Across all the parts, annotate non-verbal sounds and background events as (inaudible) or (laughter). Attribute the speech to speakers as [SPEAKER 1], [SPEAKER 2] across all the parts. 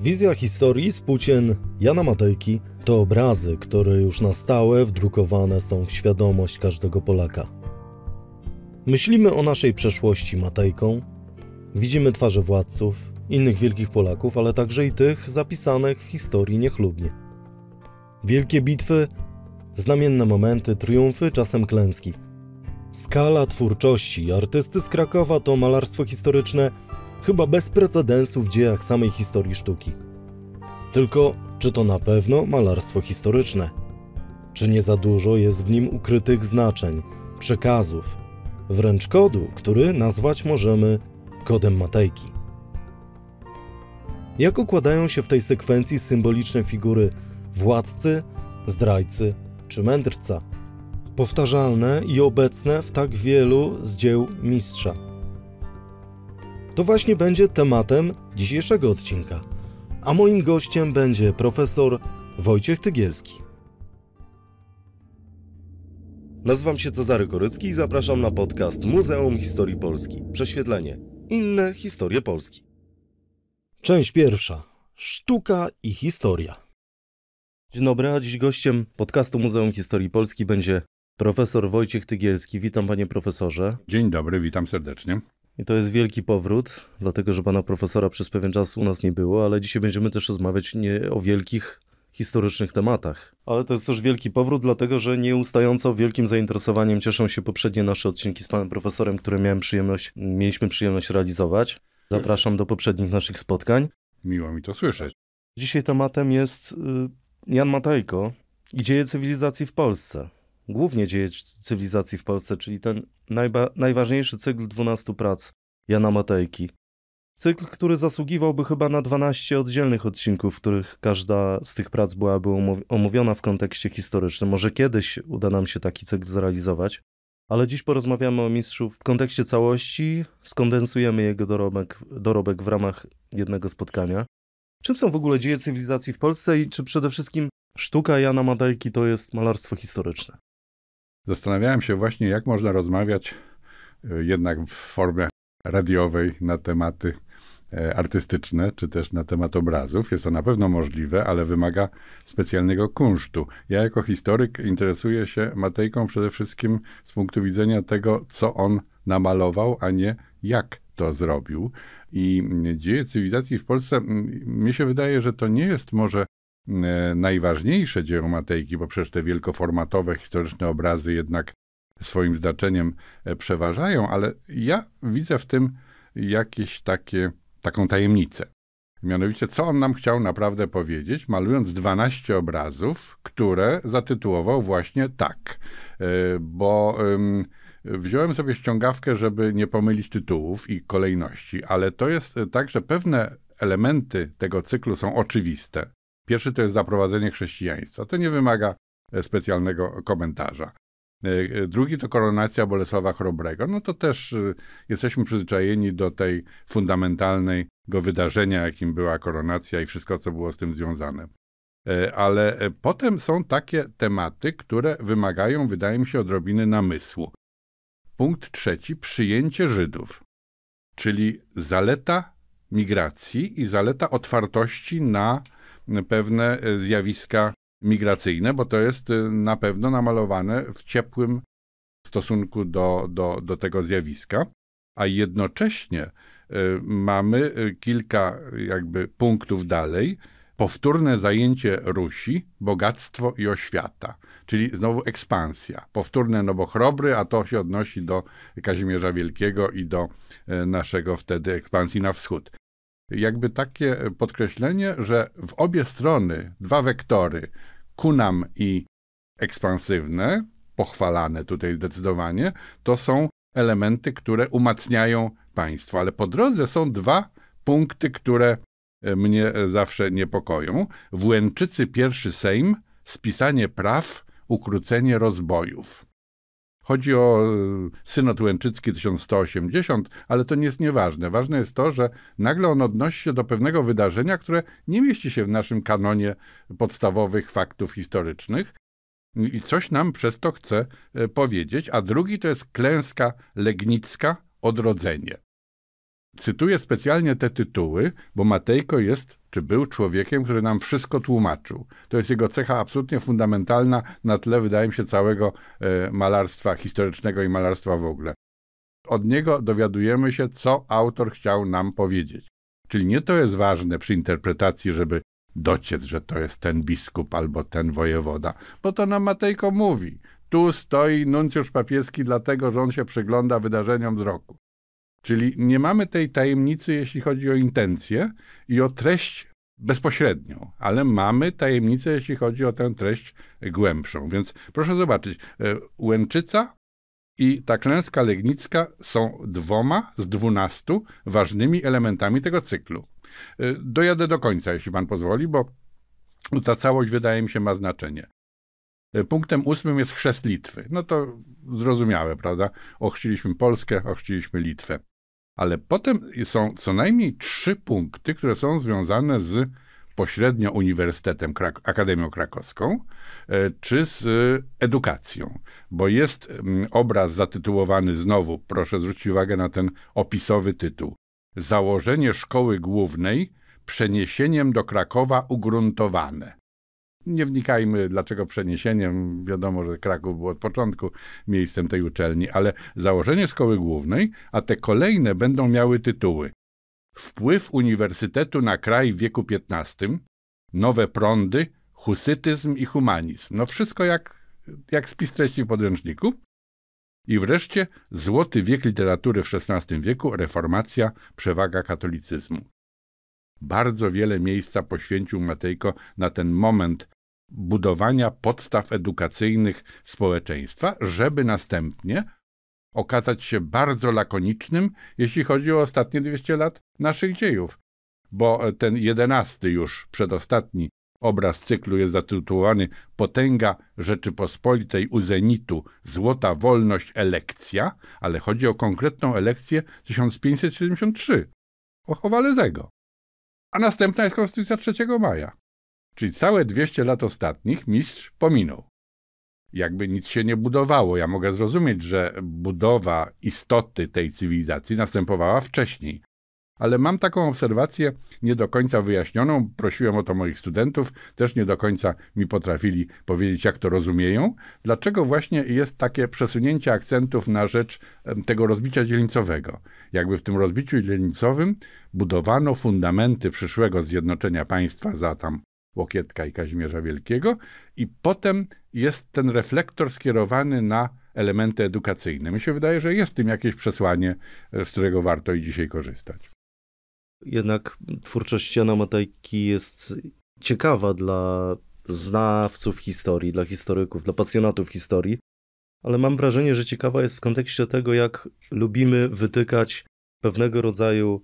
[SPEAKER 1] Wizja historii z spłócien Jana Matejki to obrazy, które już na stałe wdrukowane są w świadomość każdego Polaka. Myślimy o naszej przeszłości Matejką, widzimy twarze władców, innych wielkich Polaków, ale także i tych zapisanych w historii niechlubnie. Wielkie bitwy, znamienne momenty, triumfy, czasem klęski. Skala twórczości artysty z Krakowa to malarstwo historyczne – chyba bez precedensu w dziejach samej historii sztuki. Tylko czy to na pewno malarstwo historyczne? Czy nie za dużo jest w nim ukrytych znaczeń, przekazów, wręcz kodu, który nazwać możemy kodem Matejki? Jak układają się w tej sekwencji symboliczne figury władcy, zdrajcy czy mędrca? Powtarzalne i obecne w tak wielu z dzieł mistrza. To właśnie będzie tematem dzisiejszego odcinka. A moim gościem będzie profesor Wojciech Tygielski. Nazywam się Cezary Korycki i zapraszam na podcast Muzeum Historii Polski. Prześwietlenie. Inne historie Polski. Część pierwsza. Sztuka i historia. Dzień dobry, a dziś gościem podcastu Muzeum Historii Polski będzie profesor Wojciech Tygielski. Witam panie profesorze.
[SPEAKER 2] Dzień dobry, witam serdecznie.
[SPEAKER 1] I to jest wielki powrót, dlatego że pana profesora przez pewien czas u nas nie było, ale dzisiaj będziemy też rozmawiać nie o wielkich historycznych tematach. Ale to jest też wielki powrót, dlatego że nieustająco wielkim zainteresowaniem cieszą się poprzednie nasze odcinki z panem profesorem, które miałem przyjemność, mieliśmy przyjemność realizować. Zapraszam do poprzednich naszych spotkań. Miło mi to słyszeć. Dzisiaj tematem jest y, Jan Matejko i dzieje cywilizacji w Polsce głównie dzieje cywilizacji w Polsce, czyli ten najba- najważniejszy cykl 12 prac Jana Matejki. Cykl, który zasługiwałby chyba na 12 oddzielnych odcinków, w których każda z tych prac byłaby omówiona w kontekście historycznym. Może kiedyś uda nam się taki cykl zrealizować, ale dziś porozmawiamy o mistrzu w kontekście całości, skondensujemy jego dorobek, dorobek w ramach jednego spotkania. Czym są w ogóle dzieje cywilizacji w Polsce i czy przede wszystkim sztuka Jana Madejki to jest malarstwo historyczne?
[SPEAKER 2] Zastanawiałem się właśnie, jak można rozmawiać y, jednak w formie radiowej na tematy e, artystyczne, czy też na temat obrazów. Jest to na pewno możliwe, ale wymaga specjalnego kunsztu. Ja jako historyk interesuję się Matejką przede wszystkim z punktu widzenia tego, co on namalował, a nie jak to zrobił. I dzieje cywilizacji w Polsce, mi się wydaje, że to nie jest może E, najważniejsze dzieło Matejki, bo przecież te wielkoformatowe historyczne obrazy jednak swoim znaczeniem e, przeważają, ale ja widzę w tym jakieś takie, taką tajemnicę. Mianowicie, co on nam chciał naprawdę powiedzieć, malując 12 obrazów, które zatytułował właśnie tak. E, bo wziąłem sobie ściągawkę, żeby nie pomylić tytułów i kolejności, ale to jest tak, że pewne elementy tego cyklu są oczywiste. Pierwszy to jest zaprowadzenie chrześcijaństwa. To nie wymaga e, specjalnego komentarza. E, e, drugi to koronacja Bolesława Chrobrego. No to też jesteśmy przyzwyczajeni do tej fundamentalnego wydarzenia, jakim była koronacja i wszystko, co było z tym związane. Ale potem są takie tematy, które wymagają, wydaje mi się, odrobiny namysłu. Punkt trzeci: przyjęcie Żydów, czyli zaleta migracji i zaleta otwartości na pewne e, zjawiska migracyjne, bo to jest e, na pewno namalowane w ciepłym stosunku do, do, do tego zjawiska, a jednocześnie e, mamy kilka jakby punktów dalej, powtórne zajęcie Rusi, bogactwo i oświata, czyli znowu ekspansja. Powtórne, no bo chrobry, a to się odnosi do Kazimierza Wielkiego i do naszego wtedy ekspansji na wschód jakby takie podkreślenie, że w obie strony dwa wektory, kunam i ekspansywne, pochwalane tutaj zdecydowanie, to są elementy, które umacniają państwo. Ale po drodze są dwa punkty, które e, mnie e, zawsze niepokoją. Włęczycy pierwszy Sejm, spisanie praw, ukrócenie rozbojów. Chodzi o e, synod łęczycki 1180, ale to nie jest nieważne. Ważne jest to, że nagle on odnosi się do pewnego wydarzenia, które nie mieści się w naszym kanonie podstawowych faktów historycznych. I coś nam przez to chce e, powiedzieć, a drugi to jest klęska legnicka, odrodzenie. Cytuję specjalnie te tytuły, bo Matejko jest czy był człowiekiem, który nam wszystko tłumaczył. To jest jego cecha absolutnie fundamentalna na tle, wydaje mi się, całego e, malarstwa historycznego i malarstwa w ogóle. Od niego dowiadujemy się, co autor chciał nam powiedzieć. Czyli nie to jest ważne przy interpretacji, żeby dociec, że to jest ten biskup albo ten wojewoda, bo to nam Matejko mówi. Tu stoi nuncjusz papieski, dlatego że on się przygląda wydarzeniom z roku. Czyli nie mamy tej tajemnicy, jeśli chodzi o intencję i o treść bezpośrednią, ale mamy tajemnicę, jeśli chodzi o tę treść głębszą. Więc proszę zobaczyć, e, Łęczyca i ta klęska legnicka są dwoma z dwunastu ważnymi elementami tego cyklu. E, dojadę do końca, jeśli pan pozwoli, bo ta całość wydaje mi się ma znaczenie. E, punktem ósmym jest chrzest Litwy. No to zrozumiałe, prawda? Ochrzciliśmy Polskę, ochrzciliśmy Litwę ale potem są co najmniej trzy punkty, które są związane z pośrednio Uniwersytetem, Krak Akademią Krakowską, e, czy z edukacją, bo jest mm, obraz zatytułowany znowu, proszę zwrócić uwagę na ten opisowy tytuł, Założenie Szkoły Głównej przeniesieniem do Krakowa ugruntowane. Nie wnikajmy, dlaczego przeniesieniem. Wiadomo, że Kraków był od początku miejscem tej uczelni, ale założenie szkoły głównej, a te kolejne będą miały tytuły. Wpływ uniwersytetu na kraj w wieku XV, nowe prądy, husytyzm i humanizm. No wszystko jak, jak spis treści w podręczniku. I wreszcie Złoty wiek literatury w XVI wieku, reformacja, przewaga katolicyzmu. Bardzo wiele miejsca poświęcił Matejko na ten moment budowania podstaw edukacyjnych społeczeństwa, żeby następnie okazać się bardzo lakonicznym, jeśli chodzi o ostatnie 200 lat naszych dziejów. Bo e, ten jedenasty już, przedostatni obraz cyklu jest zatytułowany Potęga Rzeczypospolitej u zenitu, złota wolność, elekcja, ale chodzi o konkretną elekcję 1573, o Chowalezego a następna jest Konstytucja 3 maja. Czyli całe 200 lat ostatnich mistrz pominął. Jakby nic się nie budowało. Ja mogę zrozumieć, że budowa istoty tej cywilizacji następowała wcześniej, ale mam taką obserwację nie do końca wyjaśnioną. Prosiłem o to moich studentów, też nie do końca mi potrafili powiedzieć, jak to rozumieją. Dlaczego właśnie jest takie przesunięcie akcentów na rzecz tego rozbicia dzielnicowego? Jakby w tym rozbiciu dzielnicowym budowano fundamenty przyszłego zjednoczenia państwa za tam Łokietka i Kazimierza Wielkiego, i potem jest ten reflektor skierowany na elementy edukacyjne. Mi się wydaje, że jest w tym jakieś przesłanie, e, z którego warto i dzisiaj korzystać. Jednak twórczość
[SPEAKER 1] Jana Matajki jest ciekawa dla znawców historii, dla historyków, dla pasjonatów historii, ale mam wrażenie, że ciekawa jest w kontekście tego, jak lubimy wytykać pewnego rodzaju,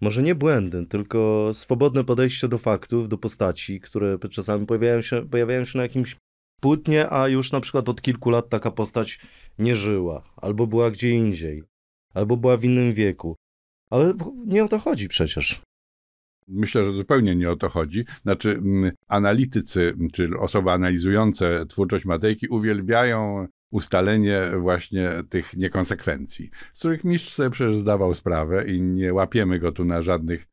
[SPEAKER 1] może nie błędy, tylko swobodne podejście do faktów, do postaci, które czasami pojawiają się, pojawiają się na jakimś płótnie, a już na przykład od kilku lat taka postać nie żyła, albo była gdzie indziej,
[SPEAKER 2] albo była w innym wieku. Ale
[SPEAKER 1] nie o to chodzi przecież.
[SPEAKER 2] Myślę, że zupełnie nie o to chodzi. Znaczy, analitycy, czyli osoby analizujące twórczość Matejki, uwielbiają ustalenie właśnie tych niekonsekwencji, z których mistrz sobie przecież zdawał sprawę i nie łapiemy go tu na żadnych,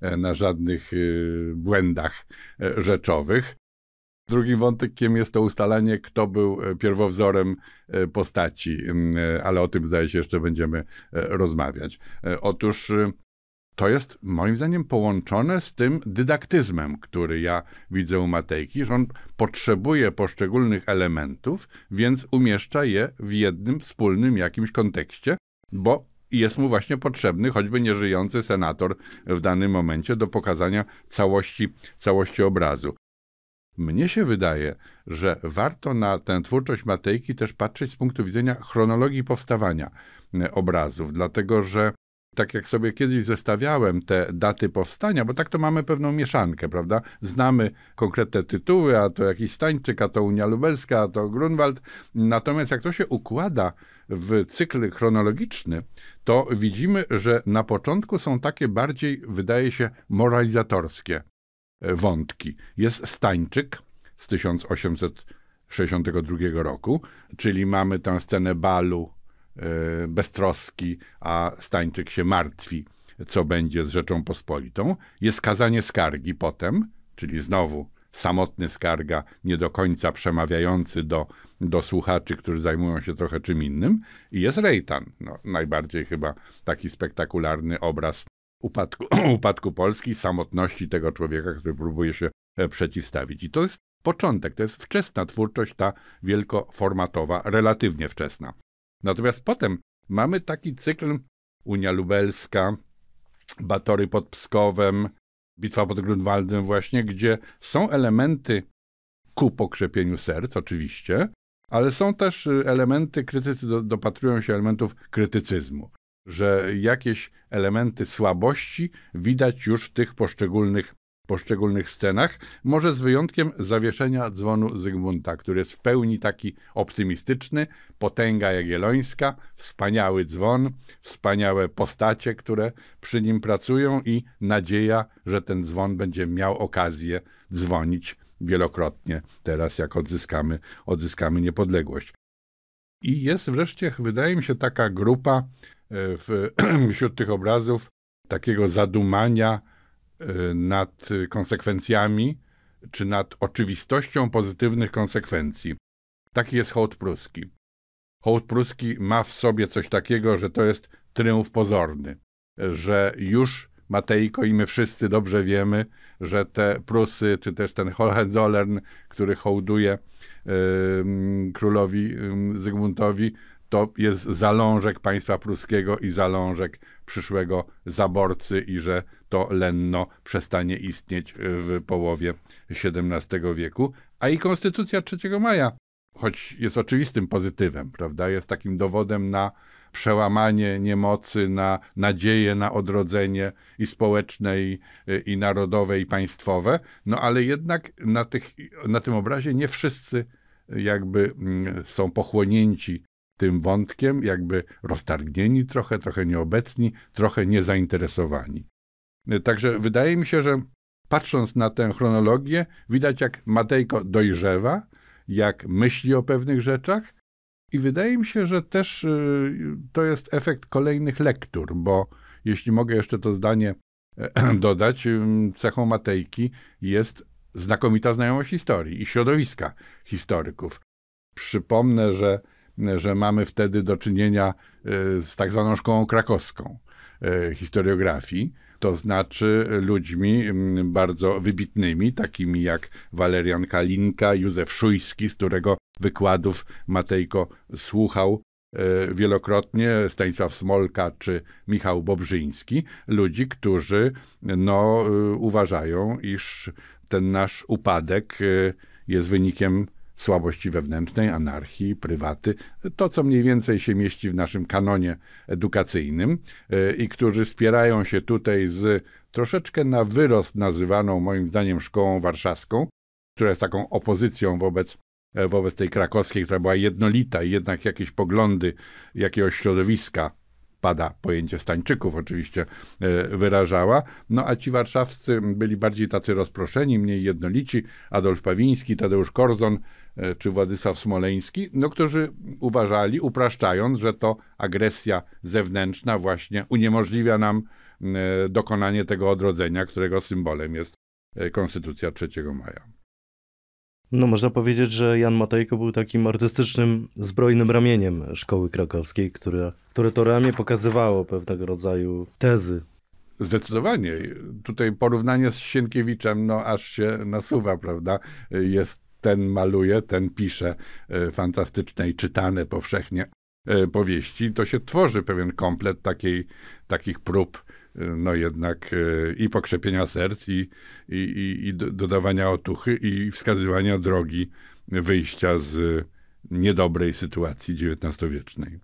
[SPEAKER 2] e, na żadnych y, błędach e, rzeczowych. Drugim wątkiem jest to ustalenie, kto był e, pierwowzorem e, postaci, e, ale o tym zdaje się jeszcze będziemy rozmawiać. Otóż to jest moim zdaniem połączone z tym dydaktyzmem, który ja widzę u Matejki, że on potrzebuje poszczególnych elementów, więc umieszcza je w jednym wspólnym jakimś kontekście, bo jest mu właśnie potrzebny choćby nieżyjący senator w danym momencie do pokazania całości, całości obrazu. Mnie się wydaje, że warto na tę twórczość Matejki też patrzeć z punktu widzenia chronologii powstawania e, obrazów, dlatego że tak jak sobie kiedyś zestawiałem te daty powstania, bo tak to mamy pewną mieszankę, prawda? Znamy konkretne tytuły, a to jakiś Stańczyk, a to Unia Lubelska, a to Grunwald. Natomiast jak to się układa w cykl chronologiczny, to widzimy, że na początku są takie bardziej, wydaje się, moralizatorskie E, wątki. Jest Stańczyk z 1862 roku, czyli mamy tę scenę balu e, beztroski, a Stańczyk się martwi, co będzie z Rzeczą Pospolitą. Jest kazanie skargi potem, czyli znowu samotny skarga, nie do końca przemawiający do, do słuchaczy, którzy zajmują się trochę czym innym. I jest Rejtan, no, najbardziej chyba taki spektakularny obraz upadku, (clears throat) upadku Polski, samotności tego człowieka, który próbuje się e, przeciwstawić. I to jest początek, to jest wczesna twórczość, ta wielkoformatowa, relatywnie wczesna. Natomiast potem mamy taki cykl Unia Lubelska, Batory pod Pskowem, Bitwa pod Grunwaldem właśnie, gdzie są elementy ku pokrzepieniu serc, oczywiście, ale są też y, elementy, krytycy dopatrują się elementów krytycyzmu że jakieś elementy słabości widać już w tych poszczególnych, poszczególnych scenach, może z wyjątkiem zawieszenia dzwonu Zygmunta, który jest w pełni taki optymistyczny, potęga jagiellońska, wspaniały dzwon, wspaniałe postacie, które przy nim pracują i nadzieja, że ten dzwon będzie miał okazję dzwonić wielokrotnie teraz, jak odzyskamy, odzyskamy niepodległość. I jest wreszcie, wydaje mi się, taka grupa E, w, (clears throat) wśród tych obrazów takiego zadumania e, nad konsekwencjami czy nad oczywistością pozytywnych konsekwencji. Taki jest hołd pruski. Hołd pruski ma w sobie coś takiego, że to jest tryumf pozorny, że już Matejko i my wszyscy dobrze wiemy, że te Prusy, czy też ten Hohenzollern, który hołduje yy, królowi yy, Zygmuntowi, to jest zalążek państwa pruskiego i zalążek przyszłego zaborcy i że to lenno przestanie istnieć w połowie XVII wieku. A i Konstytucja 3 maja, choć jest oczywistym pozytywem, prawda, jest takim dowodem na przełamanie niemocy, na nadzieję na odrodzenie i społeczne, i, i narodowe, i państwowe, no ale jednak na, tych, na tym obrazie nie wszyscy jakby mm, są pochłonięci tym wątkiem, jakby roztargnieni trochę, trochę nieobecni, trochę niezainteresowani. Także wydaje mi się, że patrząc na tę chronologię, widać jak Matejko dojrzewa, jak myśli o pewnych rzeczach, i wydaje mi się, że też y, to jest efekt kolejnych lektur, bo jeśli mogę jeszcze to zdanie e, (clears throat) dodać, y, cechą Matejki jest znakomita znajomość historii i środowiska historyków. Przypomnę, że że mamy wtedy do czynienia e, z tak zwaną szkołą krakowską e, historiografii, to znaczy ludźmi bardzo wybitnymi, takimi jak Walerian Kalinka, Józef Szujski, z którego wykładów Matejko słuchał e, wielokrotnie, Stanisław Smolka czy Michał Bobrzyński, ludzi, którzy no, uważają, iż ten nasz upadek jest wynikiem słabości wewnętrznej, anarchii, prywaty, to co mniej więcej się mieści w naszym kanonie edukacyjnym e, i którzy spierają się tutaj z troszeczkę na wyrost nazywaną moim zdaniem szkołą warszawską, która jest taką opozycją wobec e, wobec tej krakowskiej, która była jednolita i jednak jakieś poglądy jakiegoś środowiska pada pojęcie Stańczyków oczywiście e, wyrażała. No a ci warszawscy byli bardziej tacy rozproszeni, mniej jednolici. Adolf Pawiński, Tadeusz Korzon e, czy Władysław Smoleński, no którzy uważali, upraszczając, że to agresja zewnętrzna właśnie uniemożliwia nam e, dokonanie tego odrodzenia, którego symbolem jest Konstytucja 3 maja.
[SPEAKER 1] No można powiedzieć, że Jan Matejko był takim artystycznym, zbrojnym ramieniem szkoły krakowskiej, które, które to ramię
[SPEAKER 2] pokazywało pewnego rodzaju tezy. Zdecydowanie. Tutaj porównanie z Sienkiewiczem, no aż się nasuwa, prawda? Jest ten maluje, ten pisze e, fantastyczne i czytane powszechnie e, powieści, to się tworzy pewien komplet takiej, takich prób no jednak e, i pokrzepienia serc, i, i, i, i dodawania otuchy, i wskazywania drogi wyjścia z niedobrej sytuacji XIX-wiecznej.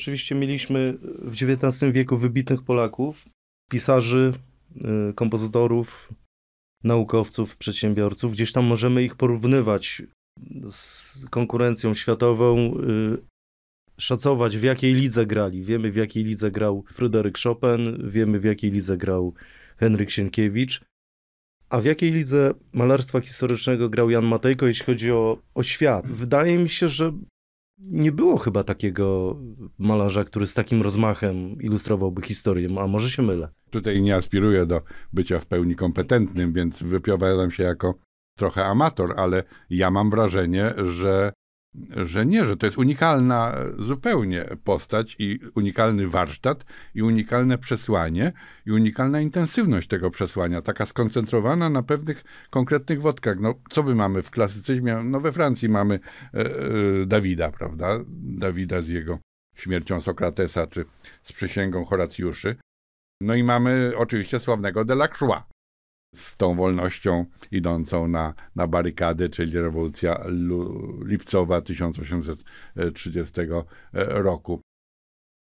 [SPEAKER 1] Oczywiście mieliśmy w XIX wieku wybitnych Polaków, pisarzy, e, kompozytorów, naukowców, przedsiębiorców. Gdzieś tam możemy ich porównywać z konkurencją światową, e, szacować, w jakiej lidze grali. Wiemy, w jakiej lidze grał Fryderyk Chopin, wiemy, w jakiej lidze grał Henryk Sienkiewicz. A w jakiej lidze malarstwa historycznego grał Jan Matejko, jeśli chodzi o, o świat? Wydaje mi się, że nie było chyba takiego malarza, który z takim rozmachem
[SPEAKER 2] ilustrowałby historię, a może się mylę. Tutaj nie aspiruję do bycia w pełni kompetentnym, więc wypowiadam się jako trochę amator, ale ja mam wrażenie, że że nie, że to jest unikalna zupełnie postać i unikalny warsztat i unikalne przesłanie i unikalna intensywność tego przesłania, taka skoncentrowana na pewnych konkretnych wodkach. No, co my mamy w klasycyzmie? No we Francji mamy e, e, Dawida, prawda? Dawida z jego śmiercią Sokratesa czy z przysięgą Horacjuszy. No i mamy oczywiście sławnego Delacroix, z tą wolnością idącą na, na barykady, czyli rewolucja lipcowa 1830 e, roku.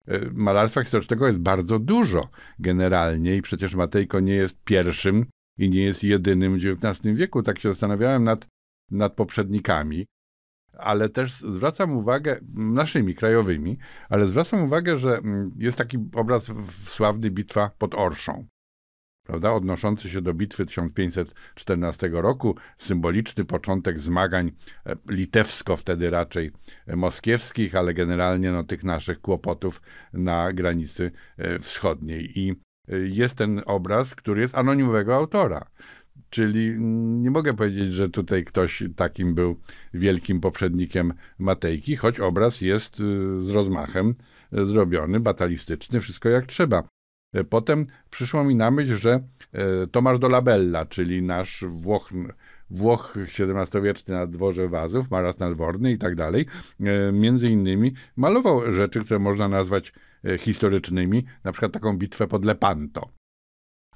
[SPEAKER 2] E, malarstwa historycznego jest bardzo dużo generalnie i przecież Matejko nie jest pierwszym i nie jest jedynym w XIX wieku. Tak się zastanawiałem nad, nad poprzednikami, ale też zwracam uwagę, naszymi krajowymi, ale zwracam uwagę, że mm, jest taki obraz w sławny Bitwa pod Orszą prawda, odnoszący się do bitwy 1514 roku, symboliczny początek zmagań e, litewsko wtedy raczej e, moskiewskich, ale generalnie no, tych naszych kłopotów na granicy e, wschodniej. I jest ten obraz, który jest anonimowego autora. Czyli nie mogę powiedzieć, że tutaj ktoś takim był wielkim poprzednikiem Matejki, choć obraz jest y, z rozmachem zrobiony, batalistyczny, wszystko jak trzeba. E, potem przyszło mi na myśl, że e, Tomasz Dolabella, czyli nasz Włoch, Włoch XVII-wieczny na dworze Wazów, malarz nadworny i tak dalej, e, między innymi malował rzeczy, które można nazwać historycznymi, na przykład taką bitwę pod Lepanto.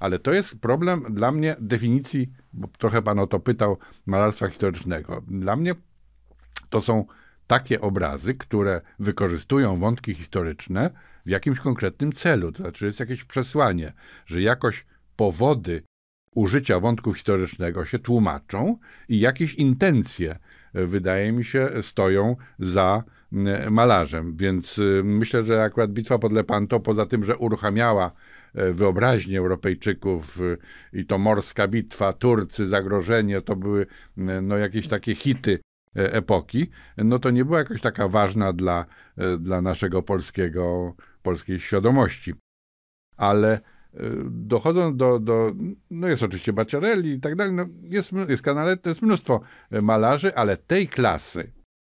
[SPEAKER 2] Ale to jest problem dla mnie definicji, bo trochę pan o to pytał, malarstwa historycznego. Dla mnie to są takie obrazy, które wykorzystują wątki historyczne w jakimś konkretnym celu. To znaczy, jest jakieś przesłanie, że jakoś powody użycia wątku historycznego się tłumaczą i jakieś intencje, e, wydaje mi się, stoją za malarzem. Więc y, myślę, że akurat bitwa pod Lepanto, poza tym, że uruchamiała e, wyobraźnię Europejczyków y, i to morska bitwa, Turcy, zagrożenie, to były no, jakieś takie hity E, epoki, no to nie była jakoś taka ważna dla, e, dla naszego polskiego, polskiej świadomości. Ale e, dochodząc do, do no jest oczywiście Baciarelli i tak dalej, no jest, jest Canaletto, jest mnóstwo malarzy, ale tej klasy,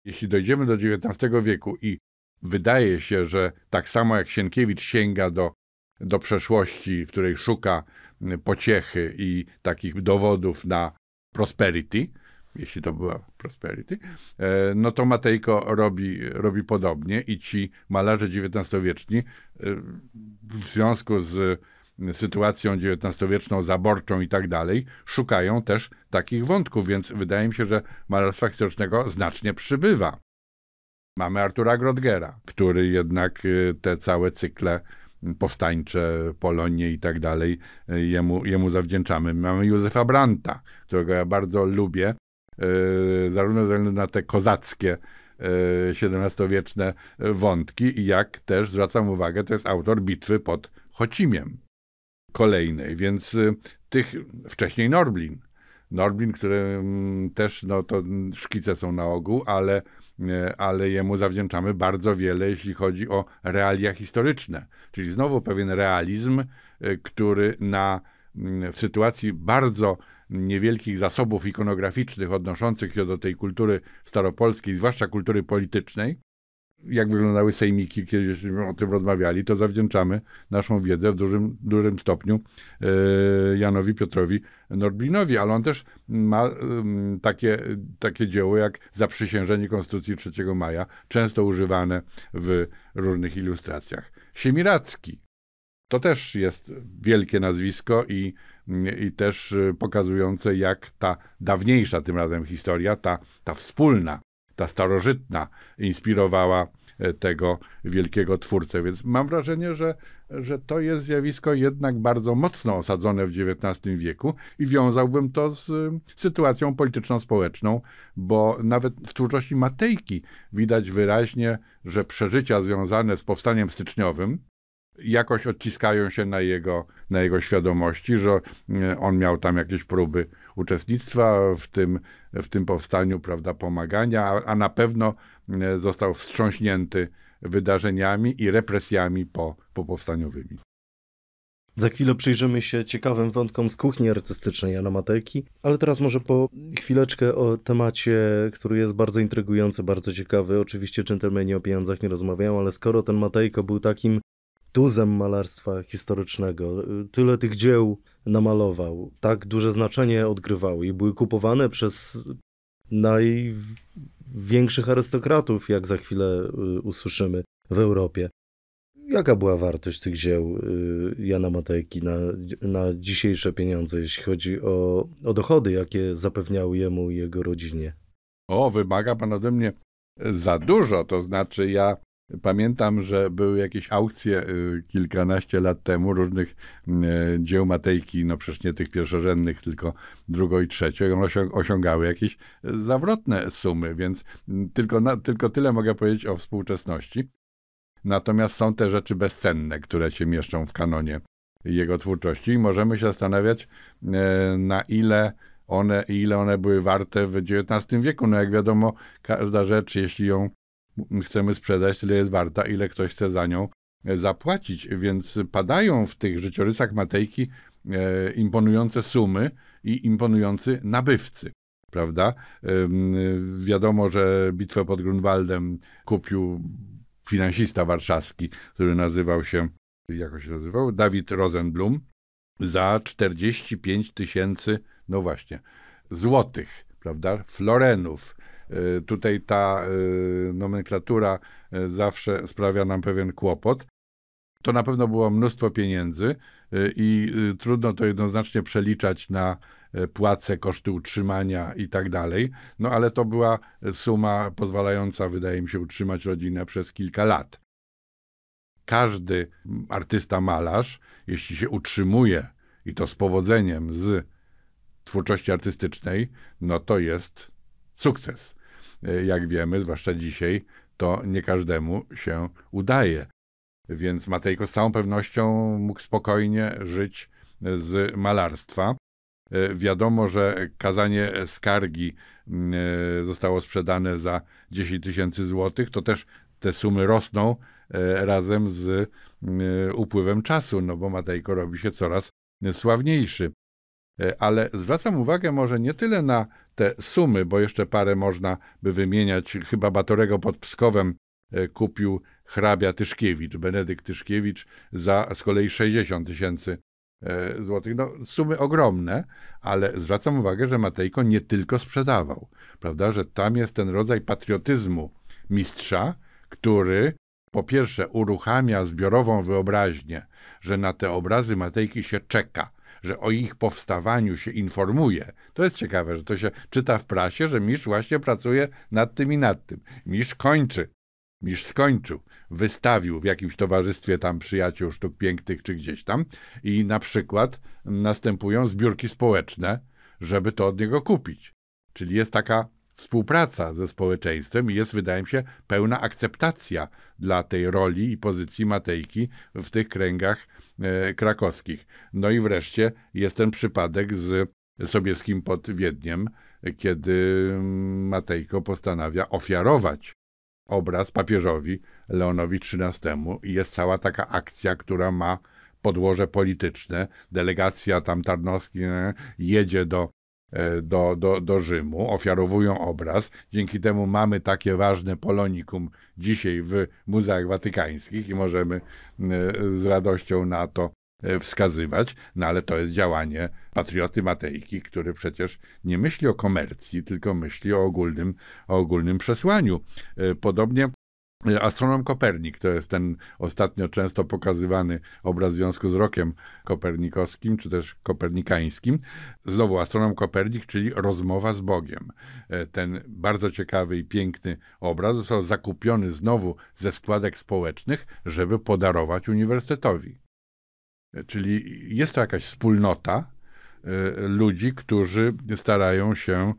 [SPEAKER 2] jeśli dojdziemy do XIX wieku i wydaje się, że tak samo jak Sienkiewicz sięga do, do przeszłości, w której szuka pociechy i takich dowodów na prosperity, jeśli to była Prosperity, e, no to Matejko robi, robi podobnie i ci malarze XIX-wieczni e, w związku z sytuacją XIX-wieczną, zaborczą i tak dalej, szukają też takich wątków, więc wydaje mi się, że malarstwa historycznego znacznie przybywa. Mamy Artura Grodgera, który jednak e, te całe cykle powstańcze, Polonie i tak dalej, jemu, jemu zawdzięczamy. Mamy Józefa Branta, którego ja bardzo lubię, E, zarówno ze względu na te kozackie XVII-wieczne e, wątki, jak też, zwracam uwagę, to jest autor bitwy pod Chocimiem kolejnej, więc y, tych wcześniej Norblin. Norblin, który mm, też, no to szkice są na ogół, ale, e, ale jemu zawdzięczamy bardzo wiele, jeśli chodzi o realia historyczne. Czyli znowu pewien realizm, który na, mm, w sytuacji bardzo niewielkich zasobów ikonograficznych odnoszących się do tej kultury staropolskiej, zwłaszcza kultury politycznej, jak wyglądały sejmiki, kiedyśmy o tym rozmawiali, to zawdzięczamy naszą wiedzę w dużym, dużym stopniu e, Janowi Piotrowi Norblinowi, ale on też ma e, takie, takie dzieło jak Zaprzysiężenie Konstytucji 3 maja, często używane w różnych ilustracjach. Siemiracki. To też jest wielkie nazwisko i i też y, pokazujące, jak ta dawniejsza tym razem historia, ta, ta wspólna, ta starożytna, inspirowała e, tego wielkiego twórcę. Więc mam wrażenie, że, że to jest zjawisko jednak bardzo mocno osadzone w XIX wieku i wiązałbym to z y, sytuacją polityczno-społeczną, bo nawet w twórczości Matejki widać wyraźnie, że przeżycia związane z powstaniem styczniowym, jakoś odciskają się na jego, na jego świadomości, że e, on miał tam jakieś próby uczestnictwa w tym, w tym powstaniu, prawda, pomagania, a, a na pewno e, został wstrząśnięty wydarzeniami i represjami po, po powstaniowymi.
[SPEAKER 1] Za chwilę przyjrzymy się ciekawym wątkom z kuchni artystycznej Jana Matejki, ale teraz może po chwileczkę o temacie, który jest bardzo intrygujący, bardzo ciekawy. Oczywiście dżentelmeni o pieniądzach nie rozmawiają, ale skoro ten Matejko był takim tuzem malarstwa historycznego. Tyle tych dzieł namalował, tak duże znaczenie odgrywały i były kupowane przez największych arystokratów, jak za chwilę y, usłyszymy w Europie. Jaka była wartość tych dzieł y, Jana Matejki na, na dzisiejsze pieniądze, jeśli chodzi o, o dochody, jakie zapewniały jemu i jego rodzinie?
[SPEAKER 2] O, wymaga pan ode mnie za dużo, to znaczy ja Pamiętam, że były jakieś aukcje y, kilkanaście lat temu różnych y, dzieł Matejki, no przecież nie tych pierwszorzędnych, tylko drugo i trzecie. One osiągały jakieś y, zawrotne sumy, więc tylko, na, tylko tyle mogę powiedzieć o współczesności. Natomiast są te rzeczy bezcenne, które się mieszczą w kanonie jego twórczości i możemy się zastanawiać, na ile one, ile one były warte w XIX wieku. No jak wiadomo, każda rzecz, jeśli ją chcemy sprzedać, tyle jest warta, ile ktoś chce za nią e, zapłacić. Więc padają w tych życiorysach Matejki e, imponujące sumy i imponujący nabywcy. Prawda? E, wiadomo, że bitwę pod Grunwaldem kupił finansista warszawski, który nazywał się, jak się nazywał? Dawid Rosenblum, za 45 tysięcy, no właśnie, złotych, prawda? Florenów Y, tutaj ta y, nomenklatura y, zawsze sprawia nam pewien kłopot. To na pewno było mnóstwo pieniędzy i trudno to jednoznacznie przeliczać na płace, koszty utrzymania i tak dalej. No ale to była suma pozwalająca, wydaje mi się, utrzymać rodzinę przez kilka lat. Każdy artysta, malarz, jeśli się utrzymuje i to z powodzeniem z twórczości artystycznej, no to jest sukces. E, jak wiemy, zwłaszcza dzisiaj, to nie każdemu się udaje. Więc Matejko z całą pewnością mógł spokojnie żyć z malarstwa. E, wiadomo, że kazanie skargi mm, e, zostało sprzedane za 10 tysięcy złotych. To też te sumy rosną razem z mm, upływem czasu, no bo Matejko robi się coraz sławniejszy. E, ale zwracam uwagę może nie tyle na te sumy, bo jeszcze parę można by wymieniać. Chyba Batorego pod Pskowem e, kupił hrabia Tyszkiewicz, Benedykt Tyszkiewicz, za z kolei 60 tysięcy e, złotych. No, sumy ogromne, ale zwracam uwagę, że Matejko nie tylko sprzedawał, prawda, że tam jest ten rodzaj patriotyzmu mistrza, który po pierwsze uruchamia zbiorową wyobraźnię, że na te obrazy Matejki się czeka, że o ich powstawaniu się informuje. To jest ciekawe, że to się czyta w prasie, że Misz właśnie pracuje nad tym i nad tym. Misz kończy. Misz skończył, wystawił w jakimś towarzystwie tam przyjaciół sztuk pięknych czy gdzieś tam i na przykład następują zbiórki społeczne, żeby to od niego kupić. Czyli jest taka współpraca ze społeczeństwem i jest, wydaje mi się, pełna akceptacja dla tej roli i pozycji Matejki w tych kręgach e, krakowskich. No i wreszcie jest ten przypadek z Sobieskim pod Wiedniem, kiedy Matejko postanawia ofiarować obraz papieżowi Leonowi XIII i jest cała taka akcja, która ma podłoże polityczne. Delegacja tam Tarnowski jedzie do E, do, do, do Rzymu, ofiarowują obraz. Dzięki temu mamy takie ważne polonikum dzisiaj w muzeach watykańskich i możemy e, z radością na to e, wskazywać, no ale to jest działanie patrioty Matejki, który przecież nie myśli o komercji, tylko myśli o ogólnym, o ogólnym przesłaniu. Podobnie Astronom Kopernik to jest ten ostatnio często pokazywany obraz w związku z rokiem kopernikowskim czy też kopernikańskim. Znowu astronom Kopernik, czyli rozmowa z Bogiem. E, ten bardzo ciekawy i piękny obraz został zakupiony znowu ze składek społecznych, żeby podarować uniwersytetowi. E, czyli jest to jakaś wspólnota e, ludzi, którzy starają się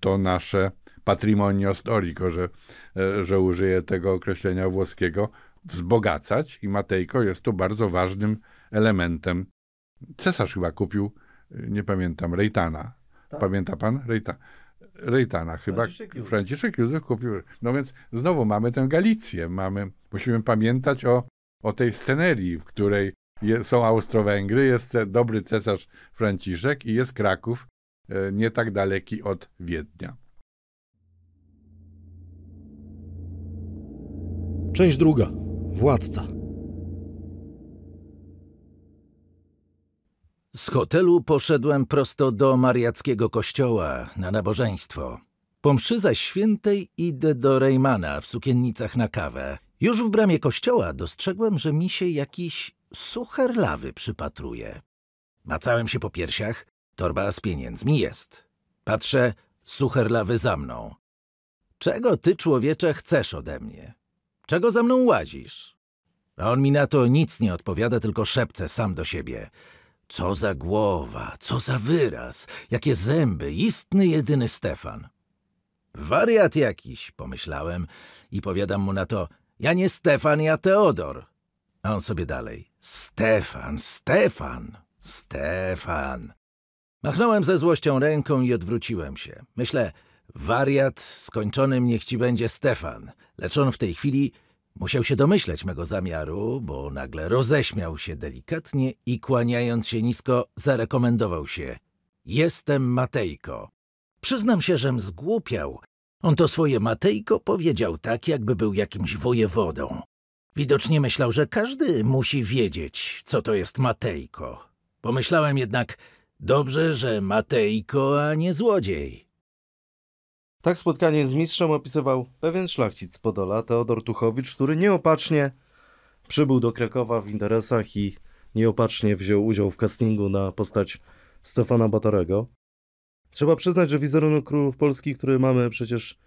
[SPEAKER 2] to nasze patrimonio storico, że, e, że użyję tego określenia włoskiego, wzbogacać i Matejko jest tu bardzo ważnym elementem. Cesarz chyba kupił, e, nie pamiętam, Rejtana. Tak? Pamięta pan? Rejta, Rejtana chyba. Franciszek Józef. Franciszek Józef kupił. No więc znowu mamy tę Galicję. Mamy, musimy pamiętać o, o tej scenerii, w której je, są Austro-Węgry, jest dobry cesarz Franciszek i jest Kraków, e, nie tak daleki od Wiednia.
[SPEAKER 3] Część druga. Władca. Z hotelu poszedłem prosto do Mariackiego Kościoła na nabożeństwo. Po mszy zaś świętej idę do Reymana w sukiennicach na kawę. Już w bramie kościoła dostrzegłem, że mi się jakiś sucher lawy przypatruje. Macałem się po piersiach, torba z pieniędzmi jest. Patrzę, sucher lawy za mną. Czego ty, człowiecze, chcesz ode mnie? Czego za mną łazisz? A on mi na to nic nie odpowiada, tylko szepce sam do siebie. Co za głowa, co za wyraz, jakie zęby, istny jedyny Stefan. Wariat jakiś, pomyślałem i powiadam mu na to, ja nie Stefan, ja Teodor. A on sobie dalej, Stefan, Stefan, Stefan. Machnąłem ze złością ręką i odwróciłem się. Myślę, Wariat skończonym niech ci będzie Stefan, lecz on w tej chwili musiał się domyśleć mego zamiaru, bo nagle roześmiał się delikatnie i kłaniając się nisko zarekomendował się. Jestem Matejko. Przyznam się, żem zgłupiał. On to swoje Matejko powiedział tak, jakby był jakimś wojewodą. Widocznie myślał, że każdy musi wiedzieć, co to jest Matejko. Pomyślałem jednak, dobrze, że Matejko, a nie złodziej. Tak spotkanie z mistrzem opisywał pewien
[SPEAKER 1] szlachcic z Podola, Teodor Tuchowicz, który nieopatrznie przybył do Krakowa w interesach i nieopatrznie wziął udział w castingu na postać Stefana Batorego. Trzeba przyznać, że wizerunek królów Polski, który mamy przecież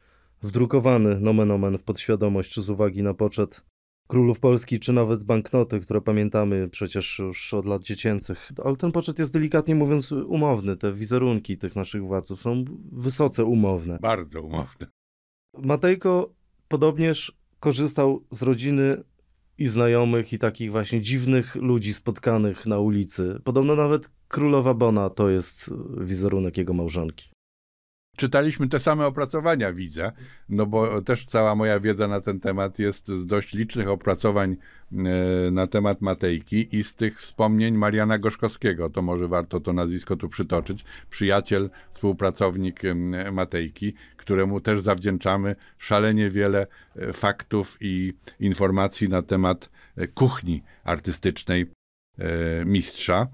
[SPEAKER 1] wdrukowany nomen omen w podświadomość z uwagi na poczet królów Polski, czy nawet banknoty, które pamiętamy przecież już od lat dziecięcych. Ale ten poczet jest delikatnie mówiąc umowny. Te wizerunki tych naszych władców są wysoce umowne.
[SPEAKER 2] Bardzo umowne.
[SPEAKER 1] Matejko podobnież korzystał z rodziny i znajomych i takich właśnie dziwnych ludzi spotkanych na ulicy. Podobno nawet królowa Bona to jest wizerunek
[SPEAKER 2] jego małżonki. Czytaliśmy te same opracowania, widzę, no bo też cała moja wiedza na ten temat jest z dość licznych opracowań e, na temat Matejki i z tych wspomnień Mariana Gorzkowskiego, to może warto to nazwisko tu przytoczyć, przyjaciel, współpracownik Matejki, któremu też zawdzięczamy szalenie wiele e, faktów i informacji na temat e, kuchni artystycznej mistrza.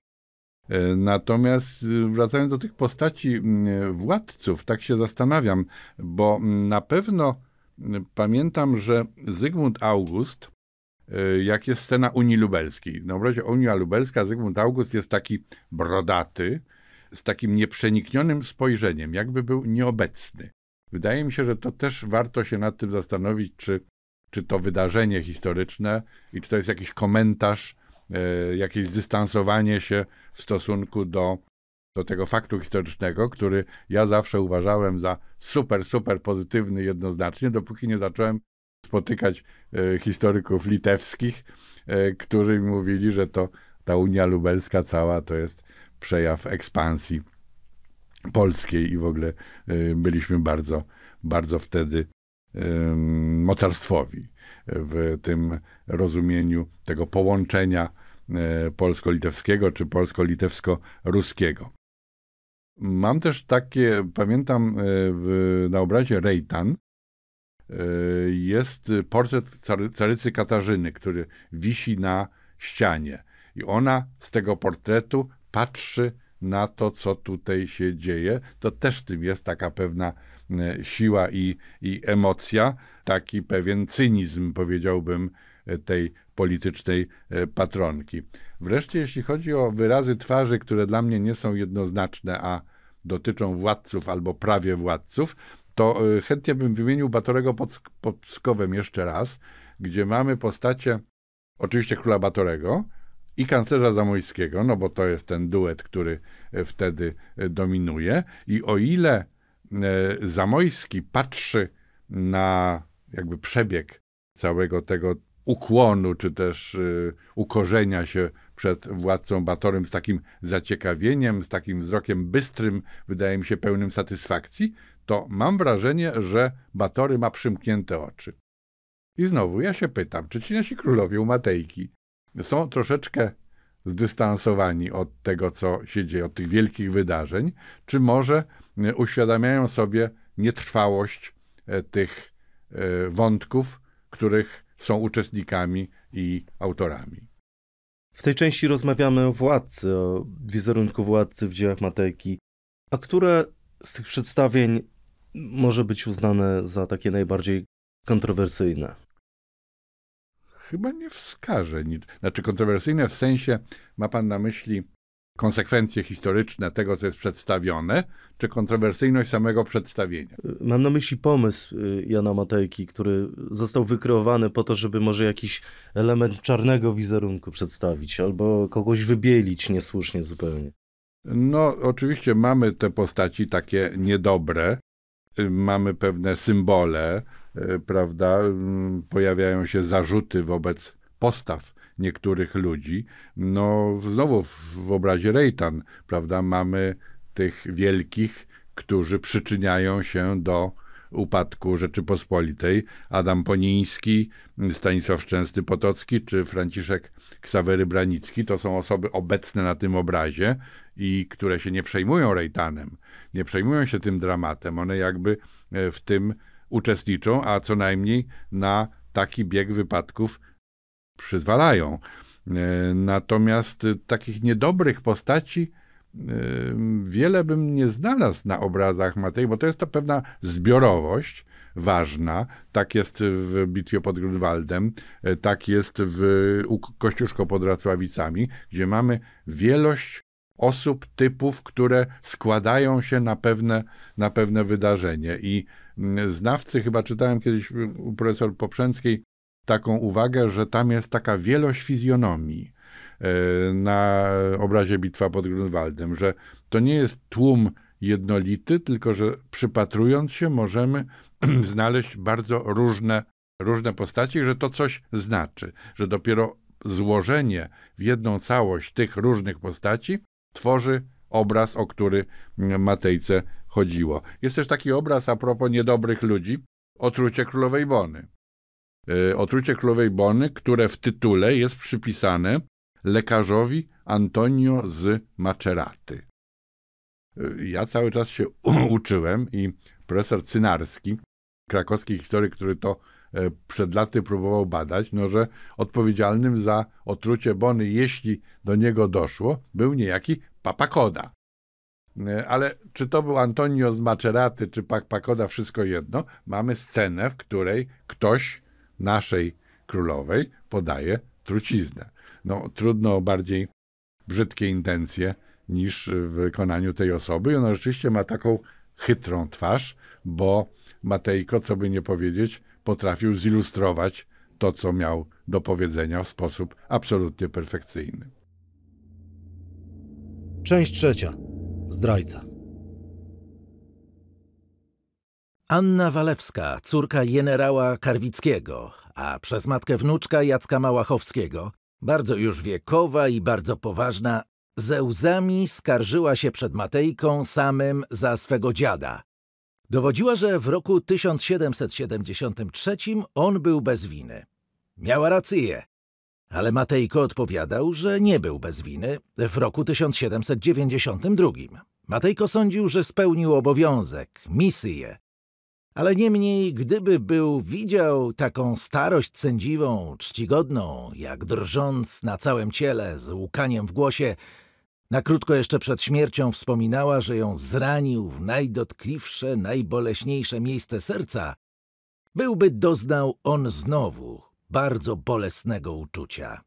[SPEAKER 2] Natomiast y, wracając do tych postaci mm, władców, tak się zastanawiam, bo mm, na pewno mm, pamiętam, że Zygmunt August, y, jak jest scena Unii Lubelskiej. Na obrazie Unia Lubelska Zygmunt August jest taki brodaty, z takim nieprzeniknionym spojrzeniem, jakby był nieobecny. Wydaje mi się, że to też warto się nad tym zastanowić, czy, czy to wydarzenie historyczne i czy to jest jakiś komentarz E, jakieś zdystansowanie się w stosunku do, do tego faktu historycznego, który ja zawsze uważałem za super, super pozytywny jednoznacznie, dopóki nie zacząłem spotykać e, historyków litewskich, e, którzy mi mówili, że to ta Unia Lubelska cała to jest przejaw ekspansji polskiej i w ogóle byliśmy bardzo, bardzo wtedy mocarstwowi w tym rozumieniu tego połączenia e, polsko-litewskiego czy polsko-litewsko-ruskiego. Mam też takie, pamiętam e, w, na obrazie Rejtan e, jest portret carycy Katarzyny, który wisi na ścianie. I ona z tego portretu patrzy na to, co tutaj się dzieje. To też w tym jest taka pewna E, siła i, i emocja, taki pewien cynizm, powiedziałbym, e, tej politycznej e, patronki. Wreszcie, jeśli chodzi o wyrazy twarzy, które dla mnie nie są jednoznaczne, a dotyczą władców albo prawie władców, to chętnie bym wymienił Batorego pod, jeszcze raz, gdzie mamy postacie oczywiście króla Batorego i kanclerza Zamojskiego, no bo to jest ten duet, który wtedy dominuje. I o ile E, Zamojski patrzy na jakby przebieg całego tego ukłonu, czy też y, ukorzenia się przed władcą Batorym z takim zaciekawieniem, z takim wzrokiem bystrym, wydaje mi się pełnym satysfakcji, to mam wrażenie, że Batory ma przymknięte oczy. I znowu ja się pytam, czy ci nasi królowie u Matejki są troszeczkę zdystansowani od tego, co się dzieje, od tych wielkich wydarzeń, czy może Y, uświadamiają sobie nietrwałość e, tych e, wątków, których są uczestnikami i autorami.
[SPEAKER 1] W tej części rozmawiamy o władcy, o wizerunku władcy w dziełach Matejki. A które z tych przedstawień może być uznane za takie najbardziej
[SPEAKER 2] kontrowersyjne? Chyba nie wskaże. Znaczy kontrowersyjne w sensie, ma pan na myśli konsekwencje historyczne tego, co jest przedstawione, czy kontrowersyjność samego przedstawienia?
[SPEAKER 1] Mam na myśli pomysł y, Jana Matejki, który został wykreowany po to, żeby może jakiś element czarnego wizerunku przedstawić,
[SPEAKER 2] albo kogoś wybielić niesłusznie zupełnie. No, oczywiście mamy te postaci takie niedobre, y, mamy pewne symbole, y, prawda? Pojawiają się zarzuty wobec postaw niektórych ludzi. No znowu w, w obrazie Rejtan, prawda, mamy tych wielkich, którzy przyczyniają się do upadku Rzeczypospolitej. Adam Poniński, Stanisław Szczęsny Potocki czy Franciszek Ksawery Branicki to są osoby obecne na tym obrazie i które się nie przejmują Rejtanem, nie przejmują się tym dramatem. One jakby e, w tym uczestniczą, a co najmniej na taki bieg wypadków przyzwalają. E, natomiast takich niedobrych postaci e, wiele bym nie znalazł na obrazach Matei, bo to jest ta pewna zbiorowość ważna. Tak jest w bitwie pod Grunwaldem, e, tak jest w Kościuszko pod Racławicami, gdzie mamy wielość osób, typów, które składają się na pewne, na pewne wydarzenie. I mm, znawcy, chyba czytałem kiedyś u profesor Poprzęckiej, taką uwagę, że tam jest taka wielość fizjonomii e, na obrazie Bitwa pod Grunwaldem, że to nie jest tłum jednolity, tylko że przypatrując się możemy (clears throat) znaleźć bardzo różne, różne postacie, że to coś znaczy, że dopiero złożenie w jedną całość tych różnych postaci tworzy obraz, o który Matejce chodziło. Jest też taki obraz a propos niedobrych ludzi, otrucie królowej Bony. E, otrucie królowej Bony, które w tytule jest przypisane lekarzowi Antonio z Maceraty. E, ja cały czas się (clears throat) uczyłem i profesor Cynarski, krakowski historyk, który to e, przed laty próbował badać, no że odpowiedzialnym za otrucie Bony, jeśli do niego doszło, był niejaki Papakoda. Ale czy to był Antonio z Maceraty, czy Papakoda, wszystko jedno, mamy scenę, w której ktoś naszej królowej podaje truciznę. No, trudno o bardziej brzydkie intencje niż w wykonaniu tej osoby. I ona rzeczywiście ma taką chytrą twarz, bo Matejko, co by nie powiedzieć, potrafił zilustrować to, co miał do powiedzenia w sposób absolutnie perfekcyjny.
[SPEAKER 3] Część trzecia. Zdrajca. Anna Walewska, córka generała Karwickiego, a przez matkę wnuczka Jacka Małachowskiego, bardzo już wiekowa i bardzo poważna, ze łzami skarżyła się przed Matejką samym za swego dziada. Dowodziła, że w roku 1773 on był bez winy. Miała rację, ale Matejko odpowiadał, że nie był bez winy w roku 1792. Matejko sądził, że spełnił obowiązek, misję, ale niemniej, gdyby był widział taką starość sędziwą, czcigodną, jak drżąc na całym ciele, z łukaniem w głosie, na krótko jeszcze przed śmiercią wspominała, że ją zranił w najdotkliwsze, najboleśniejsze miejsce serca, byłby doznał on znowu bardzo bolesnego uczucia.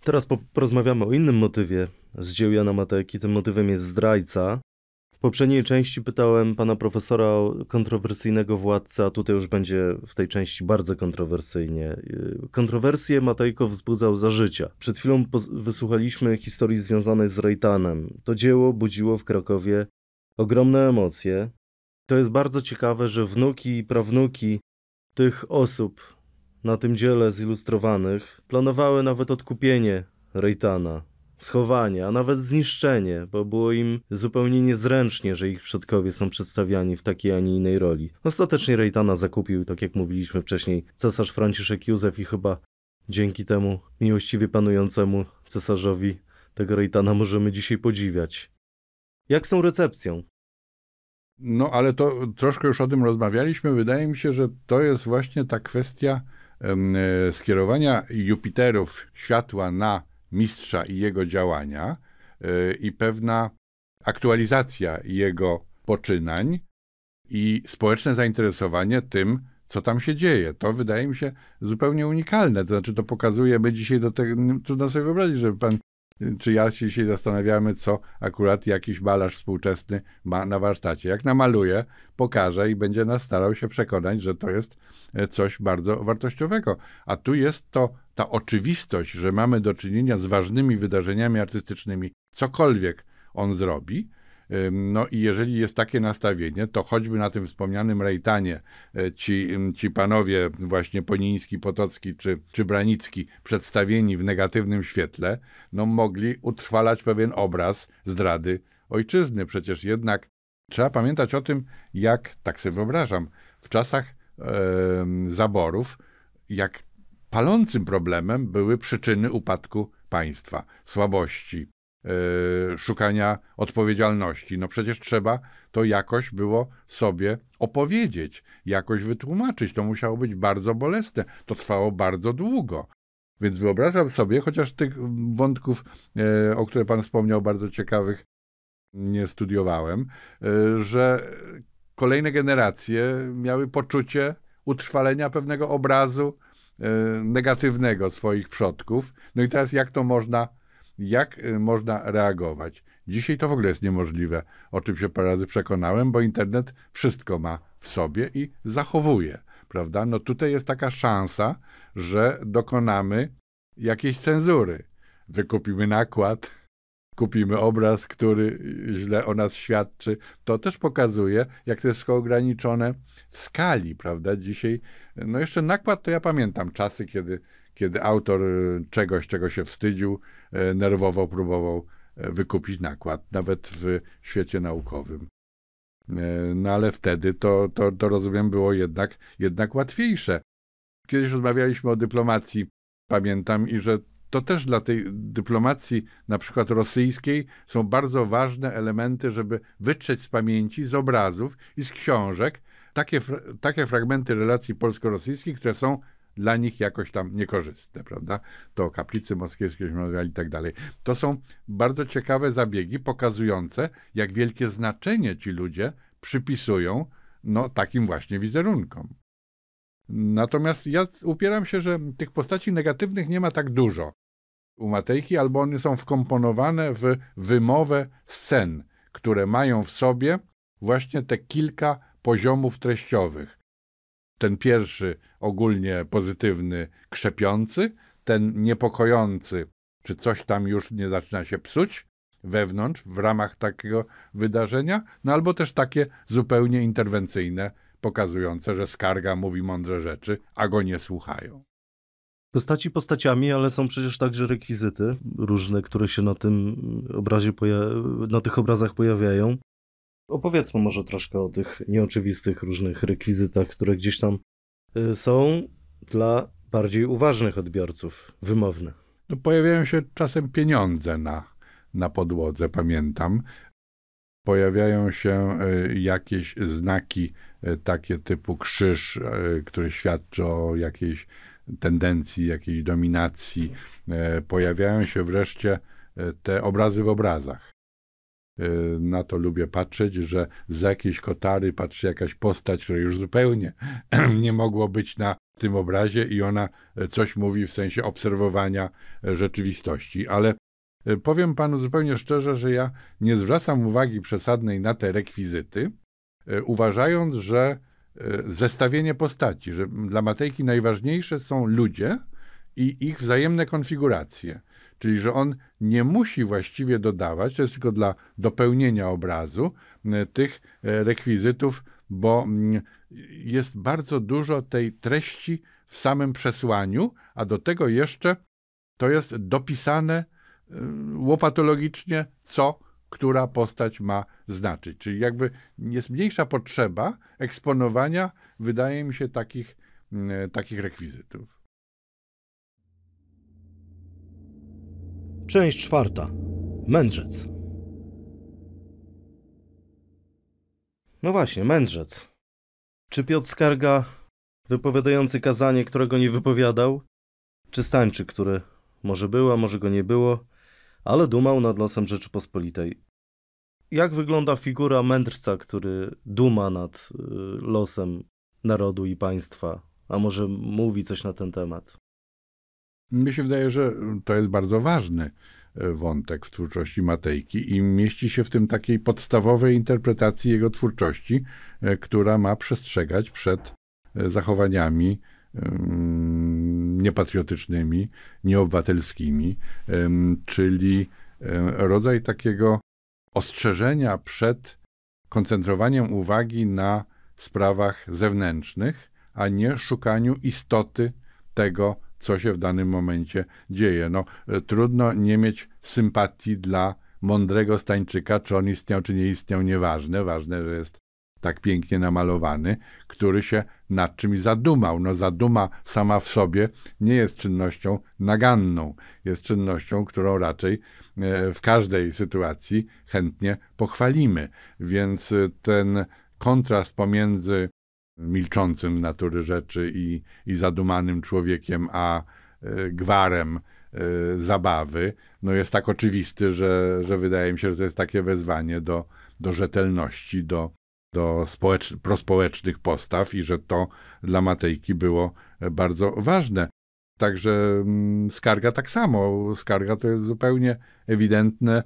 [SPEAKER 1] Teraz porozmawiamy o innym motywie z dzieł Jana Matejki. Tym motywem jest zdrajca. W poprzedniej części pytałem pana profesora o kontrowersyjnego władcę, a tutaj już będzie w tej części bardzo kontrowersyjnie. Y, kontrowersje Matejko wzbudzał za życia. Przed chwilą wysłuchaliśmy historii związanej z Rejtanem. To dzieło budziło w Krakowie ogromne emocje. To jest bardzo ciekawe, że wnuki i prawnuki tych osób na tym dziele zilustrowanych planowały nawet odkupienie Rejtana schowanie, a nawet zniszczenie, bo było im zupełnie niezręcznie, że ich przodkowie są przedstawiani w takiej, a nie innej roli. Ostatecznie Rejtana zakupił, tak jak mówiliśmy wcześniej, cesarz Franciszek Józef i chyba dzięki temu miłościwie panującemu cesarzowi tego Rejtana możemy dzisiaj podziwiać. Jak z tą recepcją?
[SPEAKER 2] No, ale to troszkę już o tym rozmawialiśmy. Wydaje mi się, że to jest właśnie ta kwestia e, skierowania Jupiterów światła na mistrza i jego działania y, i pewna aktualizacja jego poczynań i społeczne zainteresowanie tym, co tam się dzieje. To wydaje mi się zupełnie unikalne. To znaczy, to pokazuje, by dzisiaj do tego, trudno sobie wyobrazić, żeby pan czy ja się dzisiaj zastanawiamy, co akurat jakiś malarz współczesny ma na warsztacie. Jak namaluje, pokaże i będzie nas starał się przekonać, że to jest e, coś bardzo wartościowego. A tu jest to ta oczywistość, że mamy do czynienia z ważnymi wydarzeniami artystycznymi, cokolwiek on zrobi, no i jeżeli jest takie nastawienie, to choćby na tym wspomnianym Rejtanie e, ci, ci panowie właśnie Poniński, Potocki czy, czy Branicki przedstawieni w negatywnym świetle, no mogli utrwalać pewien obraz zdrady ojczyzny. Przecież jednak trzeba pamiętać o tym, jak, tak sobie wyobrażam, w czasach zaborów, jak palącym problemem były przyczyny upadku państwa, słabości, E, szukania odpowiedzialności. No przecież trzeba to jakoś było sobie opowiedzieć, jakoś wytłumaczyć. To musiało być bardzo bolesne. To trwało bardzo długo. Więc wyobrażam sobie, chociaż tych wątków, e, o które Pan wspomniał, bardzo ciekawych, nie studiowałem, e, że kolejne generacje miały poczucie utrwalenia pewnego obrazu negatywnego swoich przodków. No i teraz jak to można jak y, można reagować. Dzisiaj to w ogóle jest niemożliwe, o czym się parę razy przekonałem, bo internet wszystko ma w sobie i zachowuje, prawda? No tutaj jest taka szansa, że dokonamy jakiejś cenzury. Wykupimy nakład, kupimy obraz, który y, źle o nas świadczy. To też pokazuje, jak to jest wszystko ograniczone w skali, prawda? Dzisiaj, y, no jeszcze nakład to ja pamiętam czasy, kiedy, kiedy autor czegoś, czego się wstydził, E, nerwowo próbował e, wykupić nakład, nawet w świecie naukowym. E, no ale wtedy to, to, to rozumiem było jednak, jednak łatwiejsze. Kiedyś rozmawialiśmy o dyplomacji, pamiętam, i że to też dla tej dyplomacji, na przykład rosyjskiej, są bardzo ważne elementy, żeby wytrzeć z pamięci, z obrazów i z książek takie, takie fragmenty relacji polsko-rosyjskich, które są dla nich jakoś tam niekorzystne, prawda? To o kaplicy moskiewskiej rozmawiali i tak dalej. To są bardzo ciekawe zabiegi pokazujące, jak wielkie znaczenie ci ludzie przypisują no, takim właśnie wizerunkom. Natomiast ja upieram się, że tych postaci negatywnych nie ma tak dużo u Matejki, albo one są wkomponowane w wymowę scen, które mają w sobie właśnie te kilka poziomów treściowych. Ten pierwszy ogólnie pozytywny, krzepiący, ten niepokojący, czy coś tam już nie zaczyna się psuć wewnątrz, w ramach takiego wydarzenia, no albo też takie zupełnie interwencyjne, pokazujące, że skarga mówi mądre rzeczy, a go nie słuchają.
[SPEAKER 1] Postaci postaciami, ale są przecież także rekwizyty różne, które się na tym obrazie, na tych obrazach pojawiają. Opowiedzmy może troszkę o tych nieoczywistych różnych rekwizytach, które gdzieś tam y,
[SPEAKER 2] są dla bardziej uważnych odbiorców, wymowne. No, pojawiają się czasem pieniądze na, na podłodze, pamiętam. Pojawiają się y, jakieś znaki, y, takie typu krzyż, który świadczy o jakiejś tendencji, jakiejś dominacji. Pojawiają się wreszcie te obrazy w obrazach. Y, na to lubię patrzeć, że za jakiejś kotary patrzy jakaś postać, która już zupełnie (clears throat) nie mogło być na tym obrazie i ona y, coś mówi w sensie obserwowania y, rzeczywistości. Ale powiem panu zupełnie szczerze, że ja nie zwracam uwagi przesadnej na te rekwizyty, uważając, że zestawienie postaci, że dla Matejki najważniejsze są ludzie i ich wzajemne konfiguracje. Czyli, że on nie musi właściwie dodawać, to jest tylko dla dopełnienia obrazu tych e, rekwizytów, bo jest bardzo dużo tej treści w samym przesłaniu, a do tego jeszcze to jest dopisane y, łopatologicznie, co która postać ma znaczyć. Czyli jakby jest mniejsza potrzeba eksponowania, wydaje mi się, takich, takich rekwizytów.
[SPEAKER 1] Część czwarta. Mędrzec. No właśnie, mędrzec. Czy Piotr Skarga, wypowiadający kazanie, którego nie wypowiadał, czy Stańczyk, który może był, a może go nie było, ale dumał nad losem Rzeczypospolitej. Jak wygląda figura mędrca, który duma nad y, losem narodu i państwa, a może mówi coś na ten temat?
[SPEAKER 2] Mi się wydaje, że to jest bardzo ważny e, wątek w twórczości Matejki i mieści się w tym takiej podstawowej interpretacji jego twórczości, e, która ma przestrzegać przed e, zachowaniami niepatriotycznymi, nieobywatelskimi, czyli rodzaj takiego ostrzeżenia przed koncentrowaniem uwagi na sprawach zewnętrznych, a nie szukaniu istoty tego, co się w danym momencie dzieje. No, e, trudno nie mieć sympatii dla mądrego Stańczyka, czy on istniał, czy nie istniał, nieważne. Ważne, że jest tak pięknie namalowany, który się nad czymś zadumał. No zaduma sama w sobie nie jest czynnością naganną, jest czynnością, którą raczej e, w każdej sytuacji chętnie pochwalimy. Więc e, ten kontrast pomiędzy milczącym natury rzeczy i, i zadumanym człowiekiem, a e, gwarem e, zabawy, no jest tak oczywisty, że, że wydaje mi się, że to jest takie wezwanie do, do rzetelności, do, do społecz, prospołecznych postaw i że to dla Matejki było e, bardzo ważne. Także mm, skarga tak samo. Skarga to jest zupełnie ewidentne.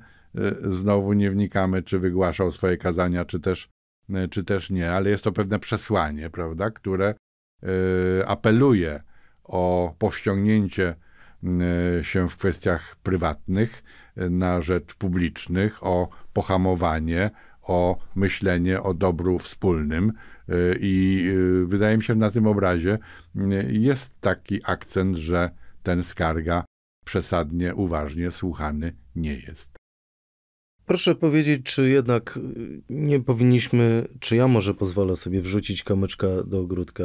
[SPEAKER 2] Znowu nie wnikamy, czy wygłaszał swoje kazania, czy też E, czy też nie, ale jest to pewne przesłanie, prawda, które e, apeluje o powściągnięcie e, się w kwestiach prywatnych na rzecz publicznych, o pohamowanie, o myślenie o dobru wspólnym. I wydaje mi się, że na tym obrazie jest taki akcent, że ten skarga przesadnie uważnie słuchany nie jest.
[SPEAKER 1] Proszę powiedzieć, czy jednak y, nie powinniśmy, czy ja może pozwolę sobie wrzucić kamyczka do ogródka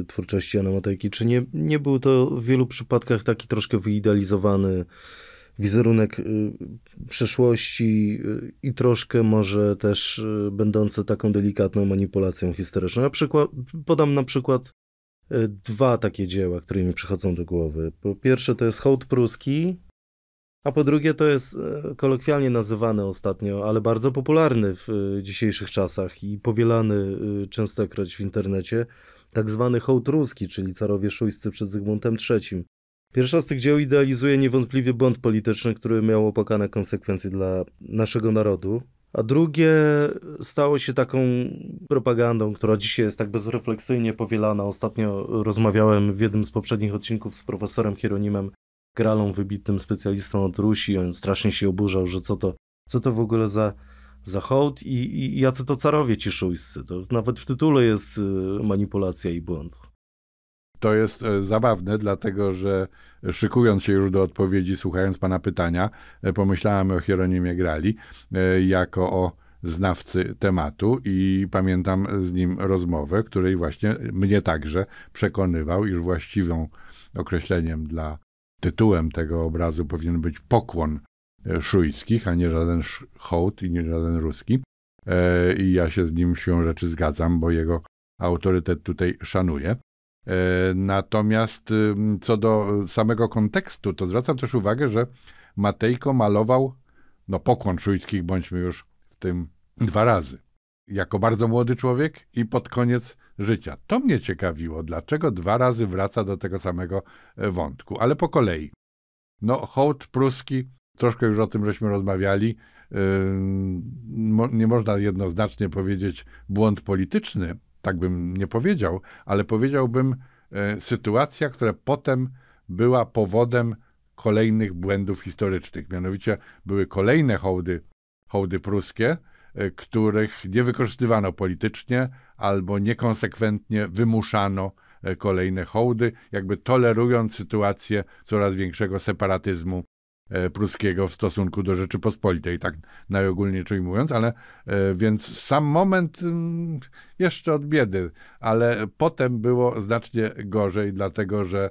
[SPEAKER 1] y, twórczości Anamatejki, czy nie, nie był to w wielu przypadkach taki troszkę wyidealizowany wizerunek y, przeszłości i troszkę może też będący taką delikatną manipulacją historyczną. Na przykład, podam na przykład dwa takie dzieła, które mi przychodzą do głowy. Po pierwsze to jest Hołd Pruski, a po drugie, to jest e, kolokwialnie nazywane ostatnio, ale bardzo popularny w e, dzisiejszych czasach i powielany e, częstokroć w internecie, tak zwany hołd ruski, czyli carowie szujscy przed Zygmuntem III. Pierwsza z tych dzieł idealizuje niewątpliwie błąd polityczny, który miał opłakane konsekwencje dla naszego narodu, a drugie stało się taką propagandą, która dzisiaj jest tak bezrefleksyjnie powielana. Ostatnio rozmawiałem w jednym z poprzednich odcinków z profesorem Hieronimem gralą, wybitnym specjalistą od Rusi. On strasznie się oburzał, że co to, co to w ogóle za, za hołd i, i, i jacy
[SPEAKER 2] to carowie ci szujscy. To nawet w tytule jest y, manipulacja i błąd. To jest e, zabawne, dlatego że e, szykując się już do odpowiedzi, słuchając pana pytania, e, pomyślałem o Hieronimie Grali jako o znawcy tematu i pamiętam z nim rozmowę, której właśnie mnie także przekonywał, iż właściwą określeniem dla tytułem tego obrazu powinien być pokłon e, szujskich, a nie żaden hołd i nie żaden ruski. E, I ja się z nim się rzeczy zgadzam, bo jego autorytet tutaj szanuję. E, natomiast co do samego kontekstu, to zwracam też uwagę, że Matejko malował no, pokłon szujskich, bądźmy już w tym dwa razy. Jako bardzo młody człowiek i pod koniec życia. To mnie ciekawiło, dlaczego dwa razy wraca do tego samego e, wątku, ale po kolei. No, hołd pruski, troszkę już o tym żeśmy rozmawiali, nie można jednoznacznie powiedzieć błąd polityczny, tak bym nie powiedział, ale powiedziałbym e, sytuacja, która potem była powodem kolejnych błędów historycznych. Mianowicie były kolejne hołdy, hołdy pruskie, E, których nie wykorzystywano politycznie albo niekonsekwentnie wymuszano e, kolejne hołdy, jakby tolerując sytuację coraz większego separatyzmu e, pruskiego w stosunku do Rzeczypospolitej, tak najogólniej czyli mówiąc, ale więc sam moment mm, jeszcze od biedy, ale potem było znacznie gorzej, dlatego że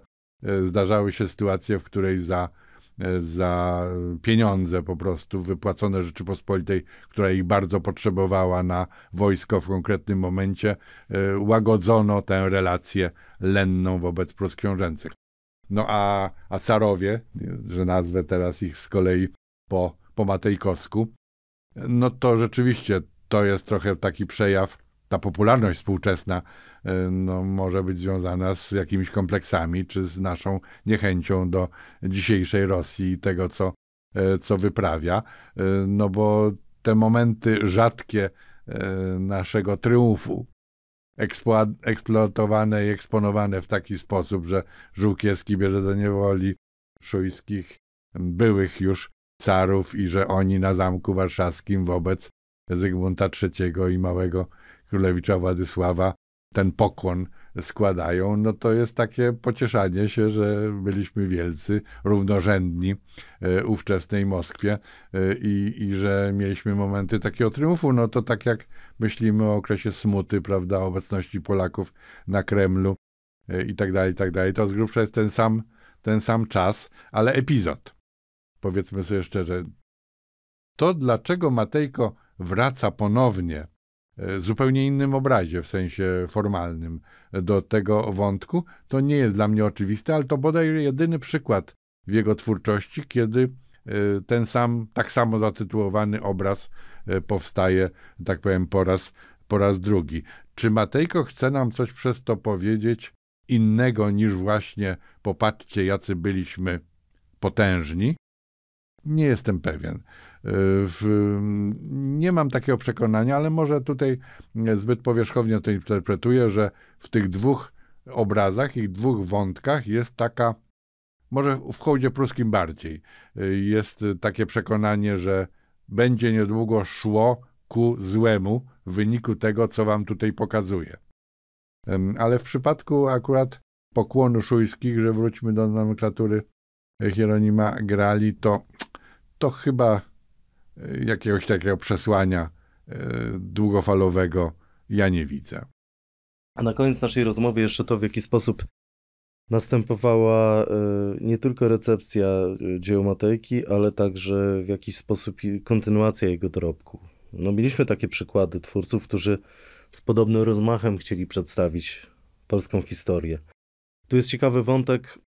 [SPEAKER 2] zdarzały się sytuacje, w której za za pieniądze po prostu wypłacone Rzeczypospolitej, która ich bardzo potrzebowała na wojsko w konkretnym momencie, e, łagodzono tę relację lenną wobec prosksiążęcych. No a, a carowie, że nazwę teraz ich z kolei po, po Matejkowsku, no to rzeczywiście to jest trochę taki przejaw ta popularność współczesna y, no, może być związana z jakimiś kompleksami, czy z naszą niechęcią do dzisiejszej Rosji i tego, co, e, co wyprawia. E, no bo te momenty rzadkie e, naszego triumfu, eksploatowane i eksponowane w taki sposób, że Żółkiewski bierze do niewoli szujskich byłych już carów i że oni na Zamku Warszawskim wobec Zygmunta III i małego królewicza Władysława ten pokłon składają, no to jest takie pocieszanie się, że byliśmy wielcy, równorzędni e, ówczesnej Moskwie e, i, i że mieliśmy momenty takiego triumfu. No to tak jak myślimy o okresie smuty, prawda, obecności Polaków na Kremlu e, i tak dalej, i tak dalej. To z grubsza jest ten sam, ten sam czas, ale epizod. Powiedzmy sobie szczerze, to dlaczego Matejko wraca ponownie zupełnie innym obrazie, w sensie formalnym, do tego wątku. To nie jest dla mnie oczywiste, ale to bodaj jedyny przykład w jego twórczości, kiedy e, ten sam, tak samo zatytułowany obraz e, powstaje, tak powiem, po raz, po raz drugi. Czy Matejko chce nam coś przez to powiedzieć innego niż właśnie popatrzcie, jacy byliśmy potężni? Nie jestem pewien. W, nie mam takiego przekonania, ale może tutaj zbyt powierzchownie to interpretuję, że w tych dwóch obrazach i dwóch wątkach jest taka, może w hołdzie pruskim bardziej, jest takie przekonanie, że będzie niedługo szło ku złemu w wyniku tego, co wam tutaj pokazuję. Ale w przypadku akurat pokłonu szujskich, że wróćmy do nomenklatury Hieronima Grali, to, to chyba jakiegoś takiego przesłania e, długofalowego ja nie widzę. A na koniec naszej rozmowy jeszcze to, w jaki sposób
[SPEAKER 1] następowała e, nie tylko recepcja e, dzieł Matejki, ale także w jakiś sposób kontynuacja jego dorobku. No, mieliśmy takie przykłady twórców, którzy z podobnym rozmachem chcieli przedstawić polską historię. Tu jest ciekawy wątek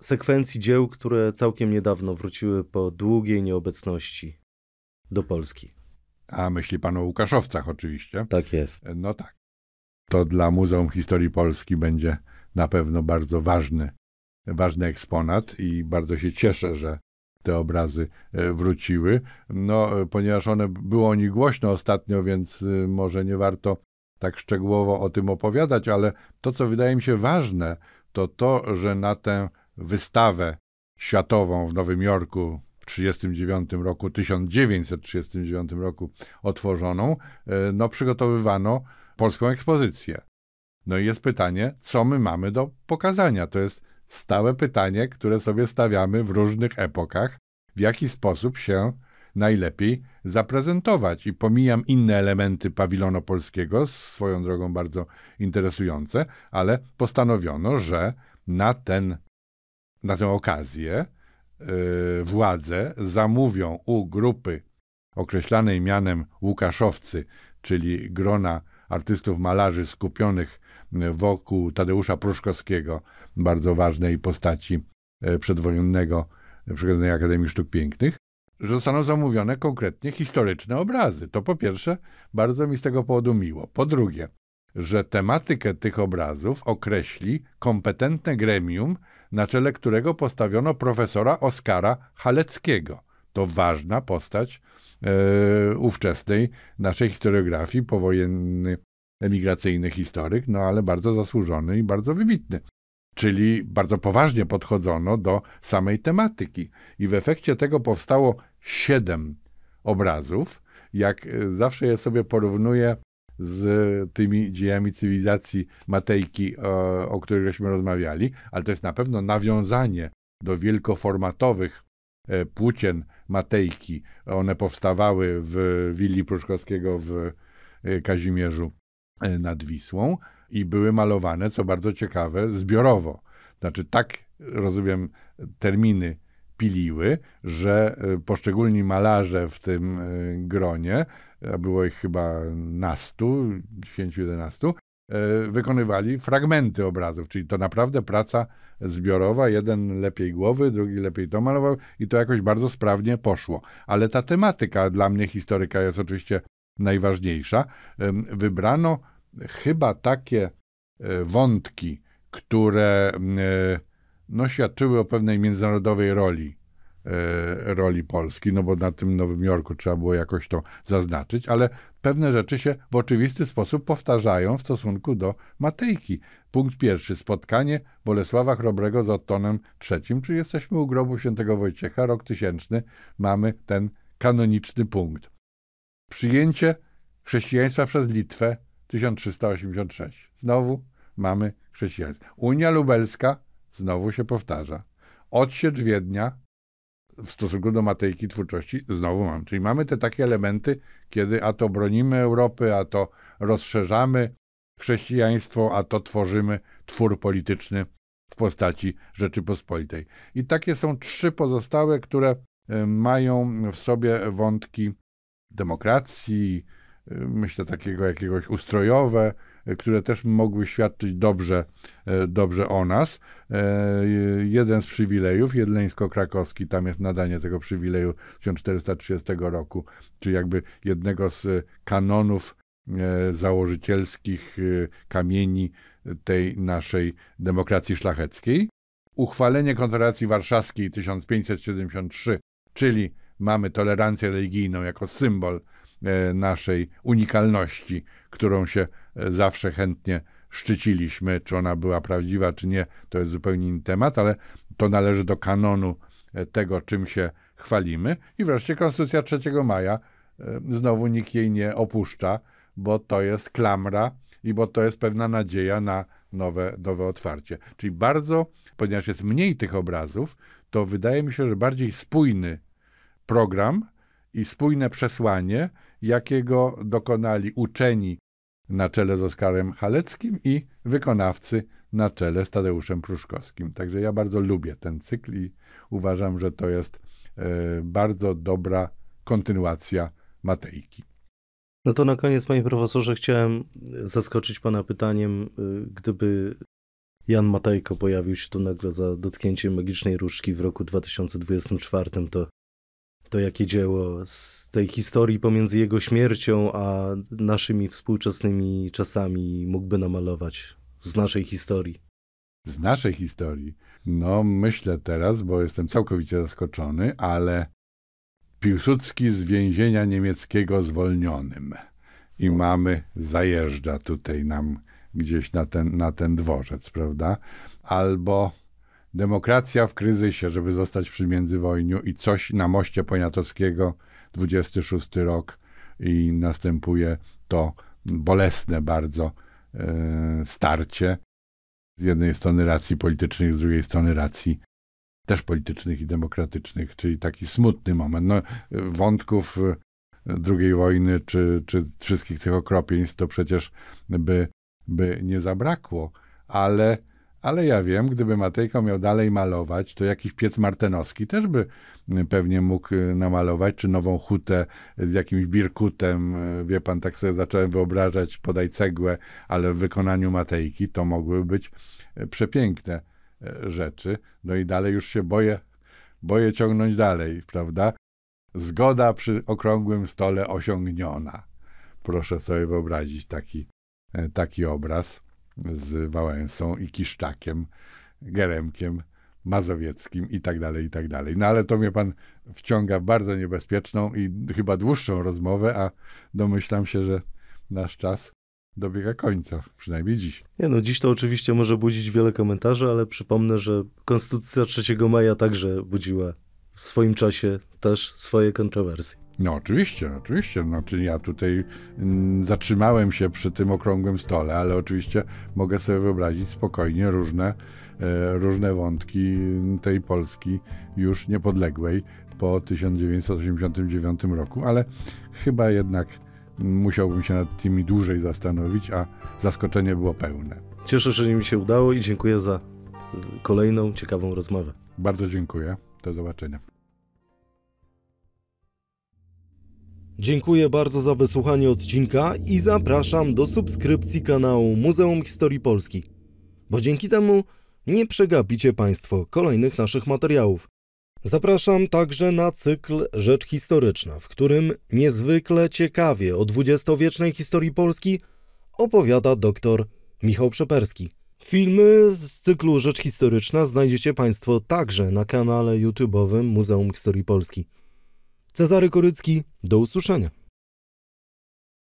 [SPEAKER 1] sekwencji dzieł, które całkiem niedawno wróciły po
[SPEAKER 2] długiej nieobecności do Polski. A myśli pan o Łukaszowcach oczywiście. Tak jest. No tak. To dla Muzeum Historii Polski będzie na pewno bardzo ważny, ważny eksponat i bardzo się cieszę, że te obrazy e, wróciły. No, e, ponieważ one było o nich głośno ostatnio, więc e, może nie warto tak szczegółowo o tym opowiadać, ale to, co wydaje mi się ważne, to to, że na tę wystawę światową w Nowym Jorku w 1939 roku, 1939 roku otworzoną, e, no przygotowywano polską ekspozycję. No i jest pytanie, co my mamy do pokazania? To jest stałe pytanie, które sobie stawiamy w różnych epokach, w jaki sposób się najlepiej zaprezentować. I pomijam inne elementy pawilonu polskiego, swoją drogą bardzo interesujące, ale postanowiono, że na, ten, na tę okazję Y, władze zamówią u grupy określanej mianem Łukaszowcy, czyli grona artystów malarzy skupionych wokół Tadeusza Pruszkowskiego, bardzo ważnej postaci y, przedwojennego Przygodnej Akademii Sztuk Pięknych, że zostaną zamówione konkretnie historyczne obrazy. To po pierwsze, bardzo mi z tego powodu miło. Po drugie, że tematykę tych obrazów określi kompetentne gremium, na czele którego postawiono profesora Oskara Haleckiego. To ważna postać e, ówczesnej naszej historiografii, powojenny emigracyjny historyk, no ale bardzo zasłużony i bardzo wybitny. Czyli bardzo poważnie podchodzono do samej tematyki. I w efekcie tego powstało siedem obrazów. Jak e, zawsze je sobie porównuję z tymi dziejami cywilizacji Matejki, e, o których żeśmy rozmawiali, ale to jest na pewno nawiązanie do wielkoformatowych e, płócien Matejki. One powstawały w willi Pruszkowskiego w e, Kazimierzu nad Wisłą i były malowane, co bardzo ciekawe, zbiorowo. Znaczy tak, rozumiem, terminy piliły, że poszczególni malarze w tym gronie a było ich chyba nastu, 10-11, e, wykonywali fragmenty obrazów, czyli to naprawdę praca zbiorowa, jeden lepiej głowy, drugi lepiej to malował i to jakoś bardzo sprawnie poszło. Ale ta tematyka dla mnie historyka jest oczywiście najważniejsza. Wybrano chyba takie e, wątki, które e, no, świadczyły o pewnej międzynarodowej roli E, roli Polski, no bo na tym Nowym Jorku trzeba było jakoś to zaznaczyć, ale pewne rzeczy się w oczywisty sposób powtarzają w stosunku do Matejki. Punkt pierwszy, spotkanie Bolesława Chrobrego z Ottonem III, czyli jesteśmy u grobu świętego Wojciecha, rok tysięczny, mamy ten kanoniczny punkt. Przyjęcie chrześcijaństwa przez Litwę 1386. Znowu mamy chrześcijaństwo. Unia Lubelska znowu się powtarza. Odsiecz Wiednia w stosunku do Matejki twórczości znowu mam. Czyli mamy te takie elementy, kiedy a to bronimy Europy, a to rozszerzamy chrześcijaństwo, a to tworzymy twór polityczny w postaci Rzeczypospolitej. I takie są trzy pozostałe, które y, mają w sobie wątki demokracji, y, myślę takiego jakiegoś ustrojowe, które też mogły świadczyć dobrze, e, dobrze o nas. E, jeden z przywilejów, jedleńsko-krakowski, tam jest nadanie tego przywileju 1430 roku, czyli jakby jednego z kanonów e, założycielskich kamieni tej naszej demokracji szlacheckiej. Uchwalenie Konfederacji Warszawskiej 1573, czyli mamy tolerancję religijną jako symbol naszej unikalności, którą się zawsze chętnie szczyciliśmy, czy ona była prawdziwa, czy nie, to jest zupełnie inny temat, ale to należy do kanonu e, tego, czym się chwalimy. I wreszcie Konstytucja 3 maja, e, znowu nikt jej nie opuszcza, bo to jest klamra i bo to jest pewna nadzieja na nowe, nowe otwarcie. Czyli bardzo, ponieważ jest mniej tych obrazów, to wydaje mi się, że bardziej spójny program i spójne przesłanie, jakiego dokonali uczeni na czele z Oskarem Haleckim i wykonawcy na czele z Tadeuszem Pruszkowskim. Także ja bardzo lubię ten cykl i uważam, że to jest e, bardzo dobra kontynuacja Matejki.
[SPEAKER 1] No to na koniec, panie profesorze, chciałem zaskoczyć pana pytaniem, e, gdyby Jan Matejko pojawił się tu nagle za dotknięciem magicznej różdżki w roku 2024, to to jakie dzieło z tej historii pomiędzy jego śmiercią a naszymi
[SPEAKER 2] współczesnymi czasami mógłby namalować z naszej historii? Z naszej historii. No, myślę teraz, bo jestem całkowicie zaskoczony, ale Piłsudski z więzienia niemieckiego zwolnionym. I mamy zajeżdża tutaj nam gdzieś na ten, na ten dworzec, prawda? Albo Demokracja w kryzysie, żeby zostać przy międzywojniu i coś na moście Poniatowskiego, 26 rok i następuje to bolesne bardzo e, starcie. Z jednej strony racji politycznych, z drugiej strony racji też politycznych i demokratycznych, czyli taki smutny moment. No, wątków e, II wojny czy, czy wszystkich tych okropieństw to przecież by, by nie zabrakło, ale ale ja wiem, gdyby Matejko miał dalej malować, to jakiś piec martenowski też by y, pewnie mógł y, namalować, czy nową hutę z jakimś birkutem. Y, wie pan, tak sobie zacząłem wyobrażać, podaj cegłę, ale w wykonaniu Matejki to mogły być przepiękne rzeczy. No i dalej już się boję, boję ciągnąć dalej, prawda? Zgoda przy okrągłym stole osiągniona. Proszę sobie wyobrazić taki, taki obraz z Wałęsą i Kiszczakiem, Geremkiem, Mazowieckim i tak dalej, i tak dalej. No ale to mnie pan wciąga w bardzo niebezpieczną i chyba dłuższą rozmowę, a domyślam się, że nasz czas dobiega końca, przynajmniej dziś.
[SPEAKER 1] Nie no, dziś to oczywiście może budzić wiele komentarzy, ale przypomnę, że Konstytucja 3 maja także budziła w swoim czasie też
[SPEAKER 2] swoje kontrowersje. No oczywiście, oczywiście. Znaczy ja tutaj mm, zatrzymałem się przy tym okrągłym stole, ale oczywiście mogę sobie wyobrazić spokojnie różne, e, różne wątki tej Polski już niepodległej po 1989 roku, ale chyba jednak musiałbym się nad tymi dłużej zastanowić, a zaskoczenie było pełne. Cieszę, się, że mi się udało i dziękuję za kolejną ciekawą rozmowę. Bardzo dziękuję. Do zobaczenia.
[SPEAKER 1] Dziękuję bardzo za wysłuchanie odcinka i zapraszam do subskrypcji kanału Muzeum Historii Polski, bo dzięki temu nie przegapicie Państwo kolejnych naszych materiałów. Zapraszam także na cykl Rzecz Historyczna, w którym niezwykle ciekawie o dwudziestowiecznej historii Polski opowiada dr Michał Przeperski. Filmy z cyklu Rzecz Historyczna znajdziecie Państwo także na kanale YouTube'owym Muzeum Historii Polski. Cezary Korycki, do usłyszenia.